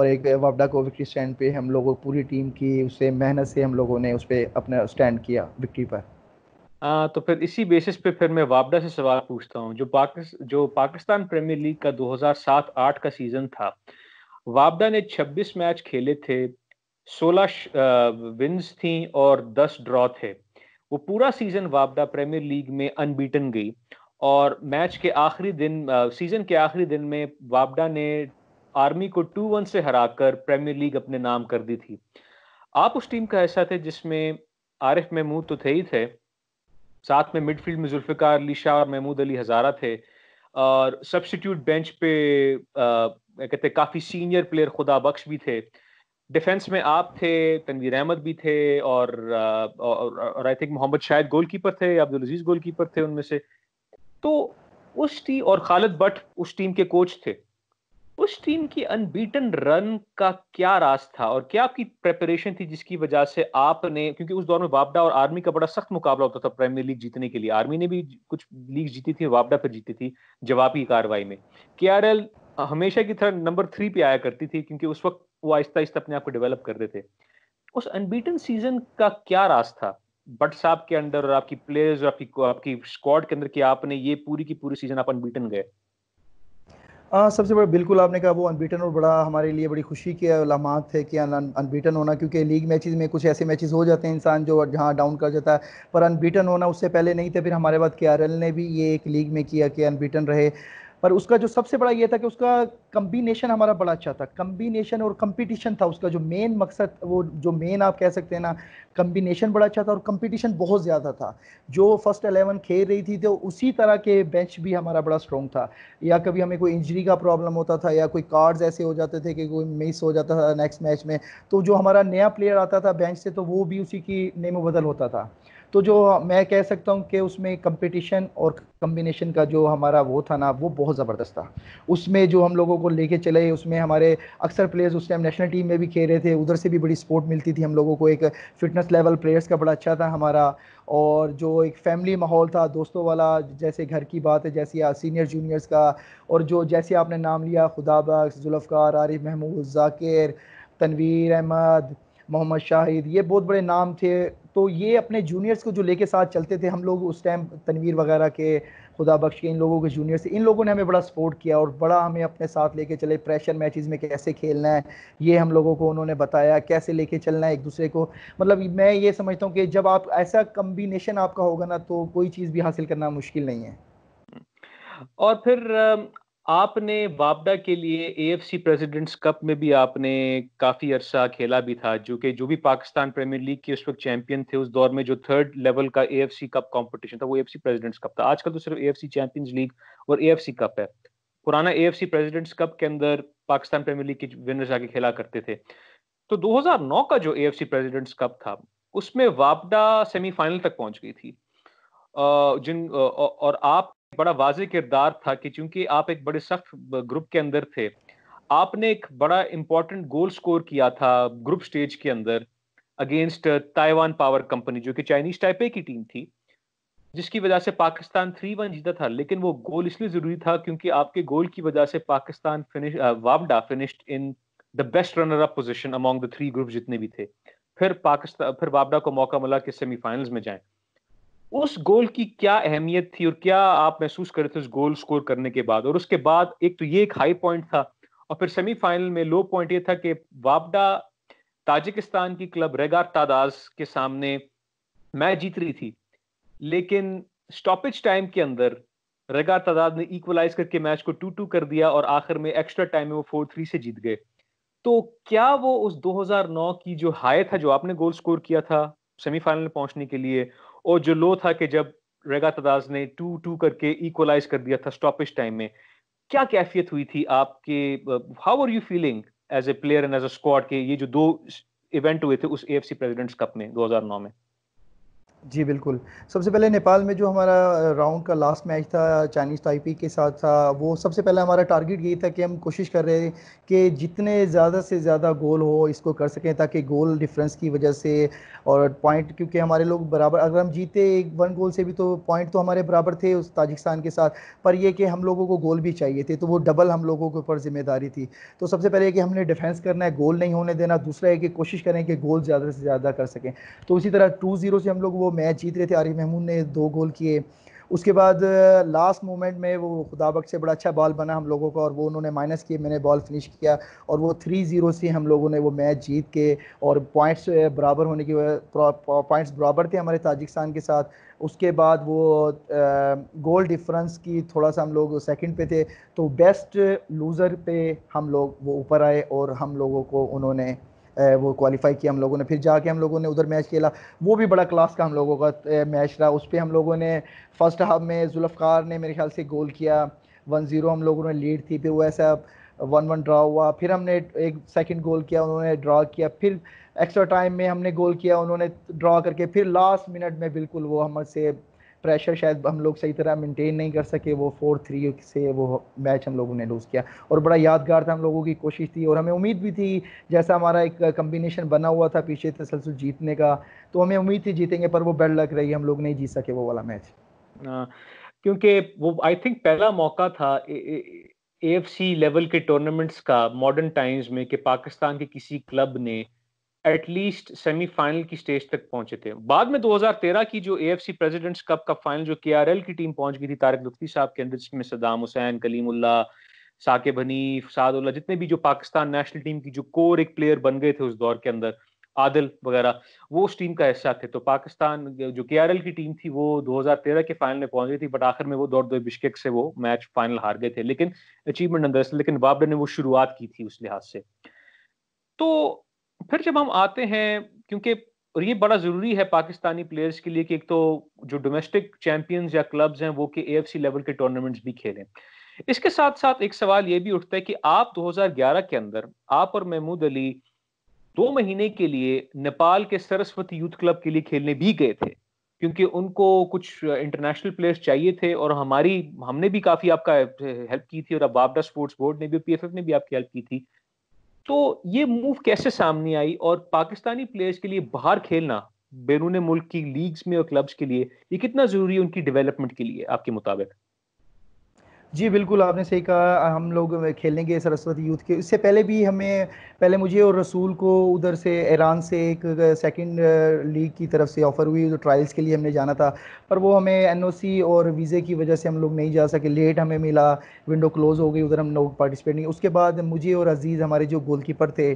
और एक वापडा को विक्ट्री स्टैंड पर हम लोगों पूरी टीम की उससे मेहनत से हम लोगों ने उस पर अपना स्टैंड किया विक्ट्री पर आ, तो फिर इसी बेसिस पे फिर मैं वापडा से सवाल पूछता हूँ जो पाकिस जो पाकिस्तान प्रीमियर लीग का 2007-8 का सीज़न था वापडा ने 26 मैच खेले थे सोलह विन्स थी और दस ड्रॉ थे वो पूरा सीजन वापडा प्रीमियर लीग में अनबीटन गई और मैच के आखिरी दिन सीजन के आखिरी दिन में वापडा ने आर्मी को टू वन से हराकर प्रीमियर लीग अपने नाम कर दी थी आप उस टीम का ऐसा थे जिसमें आरिफ महमूद तो थे ही थे साथ में मिडफील्ड में जुल्फ़िकार अली शाह और महमूद अली हज़ारा थे और सब्सिट्यूट बेंच पे आ, कहते काफ़ी सीनियर प्लेयर खुदा बख्श भी थे डिफेंस में आप थे तनवीर अहमद भी थे और uh, और आई थिंक मोहम्मद शायद गोलकीपर थे अब्दुल अजीज गोलकीपर थे उनमें से तो उस टीम और खालिद बट उस टीम के कोच थे उस टीम की अनबीटन रन का क्या राज था और क्या आपकी प्रेपरेशन थी जिसकी वजह से आपने क्योंकि उस दौर में वापडा और आर्मी का बड़ा सख्त मुकाबला होता था प्राइमरी लीग जीतने के लिए आर्मी ने भी कुछ लीग जीती थी वापडा पर जीती थी जवाबी कार्रवाई में के हमेशा की तरह नंबर थ्री पे आया करती थी क्योंकि उस वक्त वो आहिस्ता आहिस्ता अपने आप को डेवलप कर रहे थे उस अनबीटन सीजन का क्या रास था बट साहब के अंदर और आपकी प्लेयर्स और आपकी आपकी स्क्वाड के अंदर कि आपने ये पूरी की पूरी सीजन आप अनबीटन गए हाँ सबसे बड़ा बिल्कुल आपने कहा वो अनबीटन और बड़ा हमारे लिए बड़ी खुशी के अलामत थे कि अनबीटन होना क्योंकि लीग मैचेस में कुछ ऐसे मैचेस हो जाते हैं इंसान जो जहाँ डाउन कर जाता है पर अनबीटन होना उससे पहले नहीं थे फिर हमारे बाद के ने भी ये एक लीग में किया कि अनबीटन रहे पर उसका जो सबसे बड़ा ये था कि उसका कम्बिनेशन हमारा बड़ा अच्छा था कम्बिनेशन और कंपटीशन था उसका जो मेन मकसद वो जो मेन आप कह सकते हैं ना कम्बिनेशन बड़ा अच्छा था और कंपटीशन बहुत ज़्यादा था जो फर्स्ट अलेवन खेल रही थी तो उसी तरह के बेंच भी हमारा बड़ा स्ट्रॉन्ग था या कभी हमें कोई इंजरी का प्रॉब्लम होता था या कोई कार्ड्स ऐसे हो जाते थे कि कोई मिस हो जाता था नेक्स्ट मैच में तो जो हमारा नया प्लेयर आता था बेंच से तो वो भी उसी की नेमो बदल होता था तो जो मैं कह सकता हूँ कि उसमें कंपटीशन और कम्बिनेशन का जो हमारा वो था ना वो बहुत ज़बरदस्त था उसमें जो हम लोगों को लेके चले उसमें हमारे अक्सर प्लेयर्स उस टाइम नेशनल टीम में भी खेल रहे थे उधर से भी बड़ी सपोर्ट मिलती थी हम लोगों को एक फिटनेस लेवल प्लेयर्स का बड़ा अच्छा था हमारा और जो एक फैमिली माहौल था दोस्तों वाला जैसे घर की बात है जैसे सीनियर जूनियर्स का और जो जैसे आपने नाम लिया खुदाबख्श जुल्फ़ार आरिफ महमूद जाकिर तनवीर अहमद मोहम्मद शाहिद ये बहुत बड़े नाम थे तो ये अपने जूनियर्स को जो लेके साथ चलते थे हम लोग उस टाइम तनवीर वगैरह के खुदा बख्श के इन लोगों के जूनियर्स इन लोगों ने हमें बड़ा सपोर्ट किया और बड़ा हमें अपने साथ लेके चले प्रेशर मैचेस में कैसे खेलना है ये हम लोगों को उन्होंने बताया कैसे लेके चलना है एक दूसरे को मतलब मैं ये समझता हूँ कि जब आप ऐसा कम्बिनेशन आपका होगा ना तो कोई चीज़ भी हासिल करना मुश्किल नहीं है और फिर आपने वापडा के लिए एएफसी प्रेसिडेंट्स कप में भी आपने काफी अरसा खेला भी था जो कि जो भी पाकिस्तान प्रीमियर लीग के उस वक्त चैंपियन थे उस दौर में जो थर्ड लेवल का एएफसी कप कंपटीशन था वो एएफसी प्रेसिडेंट्स कप था आजकल तो सिर्फ एएफसी चैंपियंस लीग और एएफसी कप है पुराना एएफसी प्रेसिडेंट्स कप के अंदर पाकिस्तान प्रीमियर लीग के विनर्स आके खेला करते थे तो 2009 का जो एएफसी प्रेसिडेंट्स कप था उसमें वापडा सेमीफाइनल तक पहुंच गई थी जिन और आप बड़ा वाज किरदार था कि चूंकि आप एक बड़े सख्त ग्रुप के अंदर थे आपने एक बड़ा इंपॉर्टेंट गोल स्कोर किया था ग्रुप स्टेज के अंदर अगेंस्ट ताइवान पावर कंपनी जो कि चाइनीज टाइपे की टीम थी जिसकी वजह से पाकिस्तान थ्री वन जीता था लेकिन वो गोल इसलिए जरूरी था क्योंकि आपके गोल की वजह से पाकिस्तान फिनिश वाबडा finished in the best runner up position among the three group जितने भी थे फिर पाकिस्तान फिर वाबडा को मौका मिला कि सेमीफाइनल्स में जाएं उस गोल की क्या अहमियत थी और क्या आप महसूस करे थे उस गोल स्कोर करने के बाद और उसके बाद एक तो ये एक हाई पॉइंट था और फिर सेमीफाइनल में लो पॉइंट ये था कि वापडा ताजिकिस्तान की क्लब रेगार तादाज के सामने मैच जीत रही थी लेकिन स्टॉपेज टाइम के अंदर रेगार तादाद ने इक्वलाइज करके मैच को टू टू कर दिया और आखिर में एक्स्ट्रा टाइम में वो फोर थ्री से जीत गए तो क्या वो उस 2009 की जो हाई था जो आपने गोल स्कोर किया था सेमीफाइनल में पहुंचने के लिए और जो लो था कि जब रेगा तदाज ने टू टू करके इक्वलाइज कर दिया था स्टॉपिश टाइम में क्या कैफियत हुई थी आपके how are you feeling as a player and as a squad के ये जो दो इवेंट हुए थे उस सी प्रेसिडेंट्स कप में 2009 में जी बिल्कुल सबसे पहले नेपाल में जो हमारा राउंड का लास्ट मैच था चाइनीज़ टाइपी के साथ था वो सबसे पहले हमारा टारगेट यही था कि हम कोशिश कर रहे हैं कि जितने ज़्यादा से ज़्यादा गोल हो इसको कर सकें ताकि गोल डिफरेंस की वजह से और पॉइंट क्योंकि हमारे लोग बराबर अगर हम जीते एक वन गोल से भी तो पॉइंट तो हमारे बराबर थे उस ताजिकस्तान के साथ पर यह कि हम लोगों को गोल भी चाहिए थे तो वो डबल हम लोगों के ऊपर जिम्मेदारी थी तो सबसे पहले कि हमने डिफेंस करना है गोल नहीं होने देना दूसरा है कि कोशिश करें कि गोल ज़्यादा से ज़्यादा कर सकें तो उसी तरह टू ज़ीरो से हम लोग वो वो मैच जीत रहे थे आरिफ महमूद ने दो गोल किए उसके बाद लास्ट मोमेंट में वो खुदाबक से बड़ा अच्छा बॉल बना हम लोगों का और वो उन्होंने माइनस किए मैंने बॉल फिनिश किया और वो थ्री ज़ीरो से हम लोगों ने वो मैच जीत के और पॉइंट्स बराबर होने की पॉइंट्स बराबर थे हमारे ताजिकस्तान के साथ उसके बाद वो गोल डिफरेंस की थोड़ा सा हम लोग सेकंड पे थे तो बेस्ट लूज़र पे हम लोग वो ऊपर आए और हम लोगों को उन्होंने वो क्वालिफाई किया हम लोगों ने फिर जाके हम लोगों ने उधर मैच खेला वो भी बड़ा क्लास का हम लोगों का मैच रहा उस पर हम लोगों ने फर्स्ट हाफ में जुल्फ़ार ने मेरे ख्याल से गोल किया वन ज़ीरो हम लोगों ने लीड थी फिर वो ऐसा वन वन ड्रा हुआ फिर हमने एक सेकंड गोल किया उन्होंने ड्रा किया फिर एक्स्ट्रा टाइम में हमने गोल किया उन्होंने ड्रा करके फिर लास्ट मिनट में बिल्कुल वो हमसे प्रेशर शायद हम लोग सही तरह मेंटेन नहीं कर सके वो फोर थ्री से वो मैच हम लोगों ने लूज़ किया और बड़ा यादगार था हम लोगों की कोशिश थी और हमें उम्मीद भी थी जैसा हमारा एक कम्बिनेशन बना हुआ था पीछे तसलसल जीतने का तो हमें उम्मीद थी जीतेंगे पर वो बेड लग रही हम लोग नहीं जीत सके वो वाला मैच क्योंकि वो आई थिंक पहला मौका था सी लेवल के टूर्नामेंट्स का मॉडर्न टाइम्स में कि पाकिस्तान के किसी क्लब ने एटलीस्ट सेमीफाइनल की स्टेज तक पहुंचे थे बाद में 2013 की जो A F C presidents cup का फाइनल जो के आर एल की टीम पहुंच गई थी तारक लुफ्ती साहब के अंदर जिसमें सदाम हुसैन कलीमुल्ला साकिब हनीफ सादुल्ला जितने भी जो पाकिस्तान नेशनल टीम की जो कोर एक प्लेयर बन गए थे उस दौर के अंदर आदिल वगैरह वो उस टीम का हिस्सा थे तो पाकिस्तान जो के आर एल की टीम थी वो 2013 के फाइनल में पहुंच गई थी बट आखिर में वो दौड़ दो बिश्केक से वो मैच फाइनल हार गए थे लेकिन अचीवमेंट अंदर लेकिन बाबरे ने वो शुरुआत की थी उस लिहाज से तो फिर जब हम आते हैं क्योंकि और ये बड़ा जरूरी है पाकिस्तानी प्लेयर्स के लिए कि एक तो जो डोमेस्टिक चैंपियंस या क्लब्स हैं वो कि एएफसी लेवल के टूर्नामेंट्स भी खेलें इसके साथ साथ एक सवाल ये भी उठता है कि आप 2011 के अंदर आप और महमूद अली दो महीने के लिए नेपाल के सरस्वती यूथ क्लब के लिए खेलने भी गए थे क्योंकि उनको कुछ इंटरनेशनल प्लेयर्स चाहिए थे और हमारी हमने भी काफी आपका हेल्प की थी और अब बाबडा स्पोर्ट्स बोर्ड ने भी पीएफएफ ने भी आपकी हेल्प की थी तो ये मूव कैसे सामने आई और पाकिस्तानी प्लेयर्स के लिए बाहर खेलना बैरून मुल्क की लीग्स में और क्लब्स के लिए ये कितना जरूरी है उनकी डेवलपमेंट के लिए आपके मुताबिक जी बिल्कुल आपने सही कहा हम लोग खेलेंगे सरस्वती यूथ के इससे पहले भी हमें पहले मुझे और रसूल को उधर से ईरान से एक सेकंड लीग की तरफ से ऑफ़र हुई जो ट्रायल्स के लिए हमने जाना था पर वो हमें एनओसी और वीज़े की वजह से हम लोग नहीं जा सके लेट हमें मिला विंडो क्लोज़ हो गई उधर हम लोग पार्टिसिपेट नहीं उसके बाद मुझे और अजीज़ हमारे जो गोलकीपर थे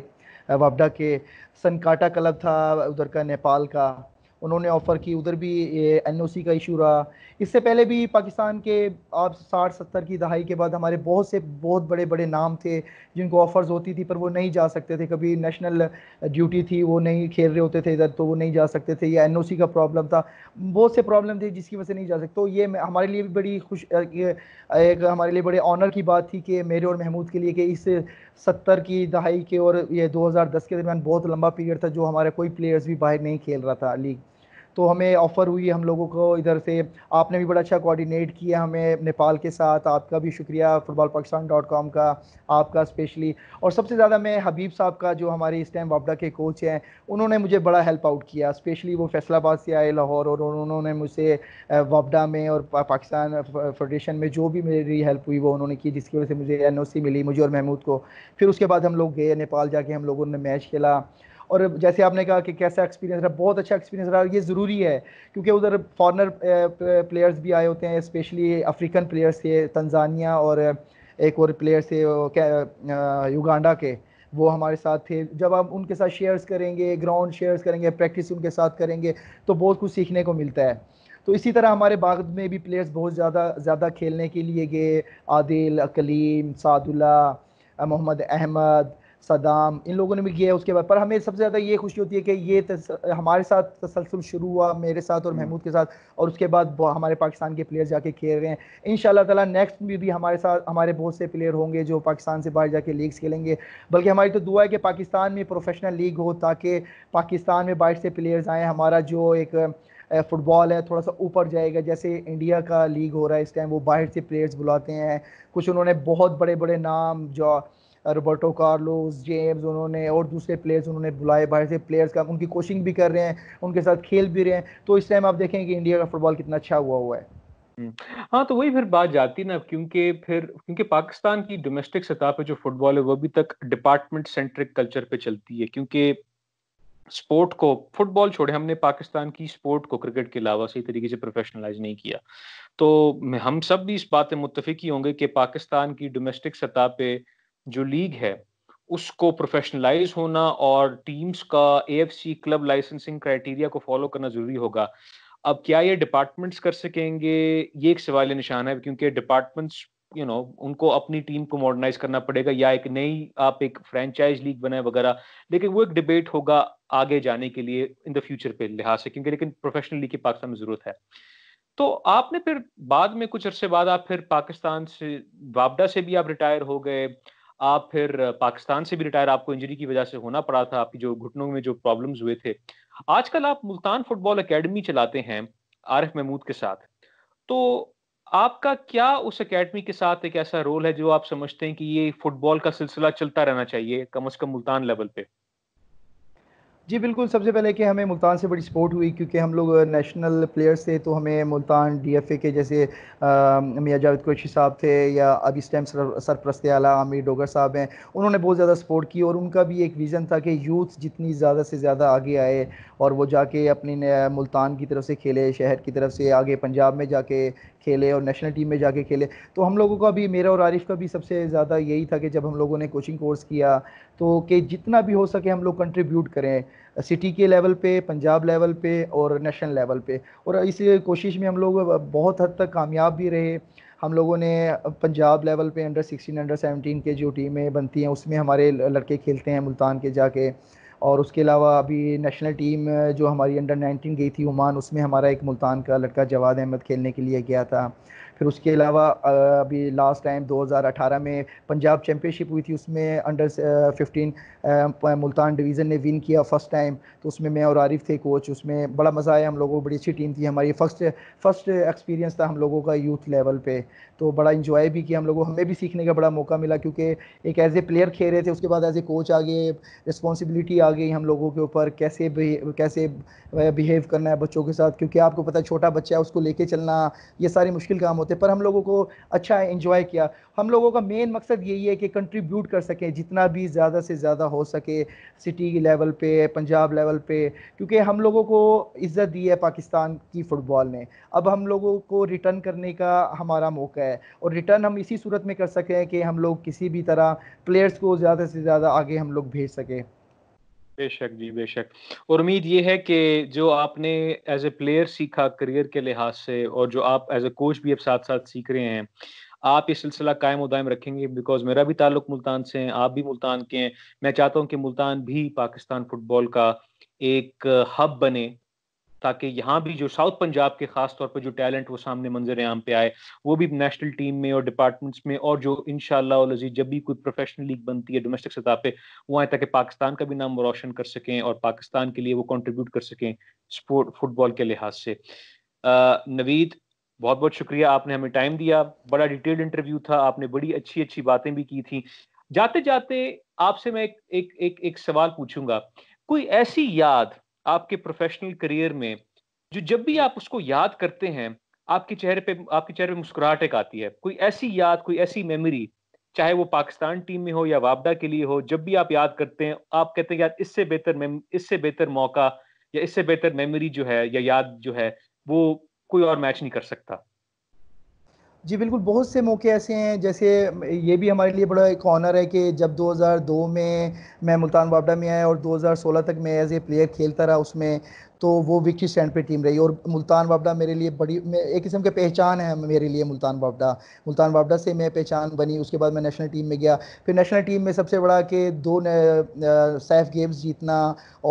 वापडा के सनकाटा क्लब था उधर का नेपाल का उन्होंने ऑफ़र की उधर भी एन का इशू रहा इससे पहले भी पाकिस्तान के आप साठ सत्तर की दहाई के बाद हमारे बहुत से बहुत बड़े बड़े नाम थे जिनको ऑफ़र्स होती थी पर वो नहीं जा सकते थे कभी नेशनल ड्यूटी थी वो नहीं खेल रहे होते थे इधर तो वो नहीं जा सकते थे या एन का प्रॉब्लम था बहुत से प्रॉब्लम थे जिसकी वजह से नहीं जा सकते तो ये हमारे लिए भी बड़ी खुश एक हमारे लिए बड़े ऑनर की बात थी कि मेरे और महमूद के लिए कि इस सत्तर की दहाई के और ये दस के दरमियान बहुत लंबा पीरियड था जो हमारे कोई प्लेयर्स भी बाहर नहीं खेल रहा था लीग तो हमें ऑफ़र हुई हम लोगों को इधर से आपने भी बड़ा अच्छा कोऑर्डिनेट किया हमें नेपाल के साथ आपका भी शुक्रिया फ़ुटबॉल पाकिस्तान डॉट कॉम का आपका स्पेशली और सबसे ज़्यादा मैं हबीब साहब का जो हमारे इस टाइम वापडा के कोच हैं उन्होंने मुझे बड़ा हेल्प आउट किया स्पेशली वो फैसलाबाद से आए लाहौर और उन्होंने मुझसे वापडा में और पाकिस्तान फेडरेशन में जो भी मेरी हेल्प हुई वो उन्होंने की जिसकी वजह से मुझे एन मिली मुझे और महमूद को फिर उसके बाद हम लोग गए नेपाल जाके हम लोगों ने मैच खेला और जैसे आपने कहा कि कैसा एक्सपीरियंस रहा बहुत अच्छा एक्सपीरियंस रहा ये ज़रूरी है क्योंकि उधर फॉरनर प्लेयर्स भी आए होते हैं स्पेशली अफ्रीकन प्लेयर्स थे तंजानिया और एक और प्लेयर थे युगांडा के वो हमारे साथ थे जब आप उनके साथ शेयर्स करेंगे ग्राउंड शेयर्स करेंगे प्रैक्टिस उनके साथ करेंगे तो बहुत कुछ सीखने को मिलता है तो इसी तरह हमारे बाग में भी प्लेयर्स बहुत ज़्यादा ज़्यादा खेलने के लिए गए आदिल अकलीम सादुल्ला मोहम्मद अहमद सदाम इन लोगों ने भी किया है उसके बाद पर हमें सबसे ज़्यादा ये खुशी होती है कि ये हमारे साथ तसलसल शुरू हुआ मेरे साथ और हम्म। महमूद के साथ और उसके बाद हमारे पाकिस्तान के प्लेयर जाके खेल रहे हैं इन ताला नेक्स्ट भी, भी हमारे साथ हमारे बहुत से प्लेयर होंगे जो पाकिस्तान से बाहर जाके लीग्स खेलेंगे बल्कि हमारी तो दुआ है कि पाकिस्तान में प्रोफेशनल लीग हो ताकि पाकिस्तान में बाहर से प्लेयर्स आएँ हमारा जो एक फुटबॉल है थोड़ा सा ऊपर जाएगा जैसे इंडिया का लीग हो रहा है इस टाइम वो बाहर से प्लेयर्स बुलाते हैं कुछ उन्होंने बहुत बड़े बड़े नाम जो रोबर्टो कार्लोस जेम्स उन्होंने और दूसरे प्लेयर्स उन्होंने बुलाए बाहर से प्लेयर्स का उनकी कोचिंग भी कर रहे हैं उनके साथ खेल भी रहे हैं तो इस टाइम आप देखें कि इंडिया का फुटबॉल कितना अच्छा हुआ हुआ है हम्म। हाँ तो वही फिर बात जाती ना क्योंकि फिर क्योंकि पाकिस्तान की डोमेस्टिक सतह पे जो फुटबॉल है वो अभी तक डिपार्टमेंट सेंट्रिक कल्चर पे चलती है क्योंकि स्पोर्ट को फुटबॉल छोड़े हमने पाकिस्तान की स्पोर्ट को क्रिकेट के अलावा सही तरीके से प्रोफेशनलाइज नहीं किया तो हम सब भी इस बात में मुतफिक ही होंगे कि पाकिस्तान की डोमेस्टिक सतह पे जो लीग है उसको प्रोफेशनलाइज होना और टीम्स का ए क्लब लाइसेंसिंग क्राइटेरिया को फॉलो करना जरूरी होगा अब क्या ये डिपार्टमेंट्स कर सकेंगे ये एक सवाल निशान है क्योंकि डिपार्टमेंट्स यू नो उनको अपनी टीम को मॉडर्नाइज करना पड़ेगा या एक नई आप एक फ्रेंचाइज लीग बनाए वगैरह लेकिन वो एक डिबेट होगा आगे जाने के लिए इन द फ्यूचर पे लिहाज से क्योंकि लेकिन प्रोफेशनल लीग की पाकिस्तान में जरूरत है तो आपने फिर बाद में कुछ अरसे बाद आप फिर पाकिस्तान से वापडा से भी आप रिटायर हो गए आप फिर पाकिस्तान से भी रिटायर आपको इंजरी की वजह से होना पड़ा था आपकी जो घुटनों में जो प्रॉब्लम्स हुए थे आजकल आप मुल्तान फुटबॉल एकेडमी चलाते हैं आरिफ महमूद के साथ तो आपका क्या उस एकेडमी के साथ एक ऐसा रोल है जो आप समझते हैं कि ये फुटबॉल का सिलसिला चलता रहना चाहिए कम अज कम मुल्तान लेवल पे जी बिल्कुल सबसे पहले कि हमें मुल्तान से बड़ी सपोर्ट हुई क्योंकि हम लोग नेशनल प्लेयर्स थे तो हमें मुल्तान डीएफए के जैसे मियाँ जावेद कोशी साहब थे या इस टाइम सरप्रस्त आला आमिर डोगर साहब हैं उन्होंने बहुत ज़्यादा सपोर्ट की और उनका भी एक विज़न था कि यूथ जितनी ज़्यादा से ज़्यादा आगे आए और वो जाके अपनी मुल्तान की तरफ से खेले शहर की तरफ से आगे पंजाब में जाके खेले और नेशनल टीम में जाके खेले तो हम लोगों का भी मेरा और आरिफ का भी सबसे ज़्यादा यही था कि जब हम लोगों ने कोचिंग कोर्स किया तो कि जितना भी हो सके हम लोग कंट्रीब्यूट करें सिटी के लेवल पे पंजाब लेवल पे और नेशनल लेवल पे और इस कोशिश में हम लोग बहुत हद तक कामयाब भी रहे हम लोगों ने पंजाब लेवल पे अंडर 16 अंडर 17 के जो टीमें बनती हैं उसमें हमारे लड़के खेलते हैं मुल्तान के जाके और उसके अलावा अभी नेशनल टीम जो हमारी अंडर 19 गई थी ओमान उसमें हमारा एक मुल्तान का लड़का जवाद अहमद खेलने के लिए गया था फिर उसके अलावा अभी लास्ट टाइम 2018 में पंजाब चैम्पियनशिप हुई थी उसमें अंडर फिफ्टीन मुल्तान डिवीज़न ने विन किया फर्स्ट टाइम तो उसमें मैं और आरिफ थे कोच उसमें बड़ा मज़ा आया हम लोगों को बड़ी अच्छी टीम थी हमारी फर्स्ट फर्स्ट एक्सपीरियंस था हम लोगों का यूथ लेवल पे तो बड़ा इंजॉय भी किया हम लोगों हमें भी सीखने का बड़ा मौका मिला क्योंकि एक एज ए प्लेयर खेल रहे थे उसके बाद एज ए कोच आ गए रिस्पॉन्सिबिलिटी आ गई हम लोगों के ऊपर कैसे कैसे बिहेव करना है बच्चों के साथ क्योंकि आपको पता है छोटा बच्चा है उसको लेके चलना ये सारे मुश्किल काम होते थे पर हम लोगों को अच्छा इन्जॉय किया हम लोगों का मेन मकसद यही है कि कंट्रीब्यूट कर सकें जितना भी ज़्यादा से ज़्यादा हो सके सिटी लेवल पे पंजाब लेवल पे क्योंकि हम लोगों को इज़्ज़त दी है पाकिस्तान की फ़ुटबॉल ने अब हम लोगों को रिटर्न करने का हमारा मौका है और रिटर्न हम इसी सूरत में कर सकें कि हम लोग किसी भी तरह प्लेयर्स को ज़्यादा से ज़्यादा आगे हम लोग भेज सकें बेशक जी बेशक और उम्मीद ये है कि जो आपने एज ए प्लेयर सीखा करियर के लिहाज से और जो आप एज ए कोच भी अब साथ साथ सीख रहे हैं आप ये सिलसिला कायम उदायम रखेंगे बिकॉज मेरा भी ताल्लुक मुल्तान से है आप भी मुल्तान के हैं मैं चाहता हूँ कि मुल्तान भी पाकिस्तान फुटबॉल का एक हब बने ताकि यहाँ भी जो साउथ पंजाब के खास तौर पर जो टैलेंट वो सामने मंजर आम पे आए वो भी नेशनल टीम में और डिपार्टमेंट्स में और जो इन शजीज जब भी कोई प्रोफेशनल लीग बनती है डोमेस्टिक सतह पे वो आए ताकि पाकिस्तान का भी नाम रोशन कर सकें और पाकिस्तान के लिए वो कॉन्ट्रीब्यूट कर सकें स्पोर्ट फुटबॉल के लिहाज से नवीद बहुत बहुत शुक्रिया आपने हमें टाइम दिया बड़ा डिटेल्ड इंटरव्यू था आपने बड़ी अच्छी अच्छी बातें भी की थी जाते जाते आपसे मैं एक एक एक, एक सवाल पूछूंगा कोई ऐसी याद आपके प्रोफेशनल करियर में जो जब भी आप उसको याद करते हैं आपके चेहरे पे आपके चेहरे पे मुस्कुराहट एक आती है कोई ऐसी याद कोई ऐसी मेमोरी चाहे वो पाकिस्तान टीम में हो या वापदा के लिए हो जब भी आप याद करते हैं आप कहते हैं यार इससे बेहतर इससे बेहतर मौका या इससे बेहतर मेमोरी जो है या याद जो है वो कोई और मैच नहीं कर सकता जी बिल्कुल बहुत से मौके ऐसे हैं जैसे ये भी हमारे लिए बड़ा एक ऑनर है कि जब 2002 में मैं मुल्तान बाबडा में आया और 2016 तक मैं एज ए प्लेयर खेलता रहा उसमें तो वो विक्की स्टैंड पे टीम रही और मुल्तान बाबडा मेरे लिए बड़ी एक किस्म के पहचान है मेरे लिए मुल्तान बाबडा मुल्तान बाबडा से मैं पहचान बनी उसके बाद मैं नेशनल टीम में गया फिर नेशनल टीम में सबसे बड़ा कि दो सैफ गेम्स जीतना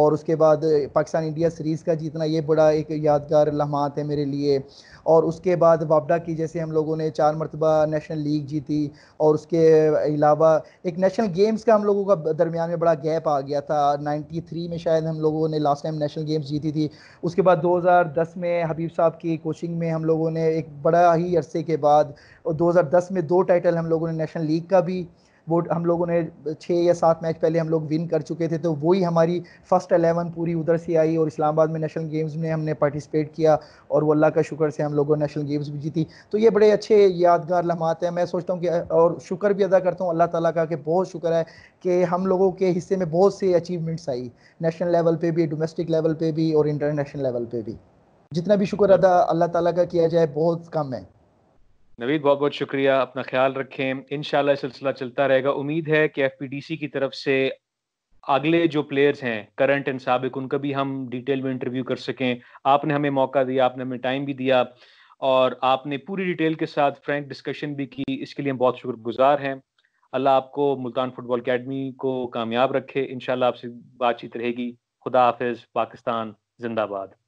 और उसके बाद पाकिस्तान इंडिया सीरीज़ का जीतना ये बड़ा एक यादगार लम्हात है मेरे लिए और उसके बाद वापडा की जैसे हम लोगों ने चार मरतबा नेशनल लीग जीती और उसके अलावा एक नेशनल गेम्स का हम लोगों का दरमियान में बड़ा गैप आ गया था नाइन्टी थ्री में शायद हम लोगों ने लास्ट टाइम नेशनल गेम्स जीती थी थी उसके बाद 2010 में हबीब साहब की कोचिंग में हम लोगों ने एक बड़ा ही अरसे के बाद और 2010 में दो टाइटल हम लोगों ने नेशनल लीग का भी वो हम लोगों ने छः या सात मैच पहले हम लोग विन कर चुके थे तो वही हमारी फर्स्ट एलेवन पूरी उधर से आई और इस्लामाबाद में नेशनल गेम्स में हमने पार्टिसिपेट किया और वो अल्लाह का शुक्र से हम लोगों ने नेशनल गेम्स भी जीती तो ये बड़े अच्छे यादगार लम्हात हैं मैं सोचता हूँ कि और शुक्र भी अदा करता हूँ अल्लाह ताली का कि बहुत शुक्र है कि हम लोगों के हिस्से में बहुत से अचीवमेंट्स आई नेशनल लेवल पर भी डोमेस्टिक लेवल पर भी और इंटरनेशनल लेवल पर भी जितना भी शुक्र अदा अल्लाह ताली का किया जाए बहुत कम है नवीद बहुत बहुत शुक्रिया अपना ख्याल रखें इन सिलसिला चलता रहेगा उम्मीद है कि एफ की तरफ से अगले जो प्लेयर्स हैं करंट एंड सबक उनका भी हम डिटेल में इंटरव्यू कर सकें आपने हमें मौका दिया आपने हमें टाइम भी दिया और आपने पूरी डिटेल के साथ फ्रेंक डिस्कशन भी की इसके लिए हम बहुत शुक्रगुजार हैं अल्लाह आपको मुल्तान फुटबॉल अकेडमी को कामयाब रखे इन आपसे बातचीत रहेगी खुदा हाफिज पाकिस्तान जिंदाबाद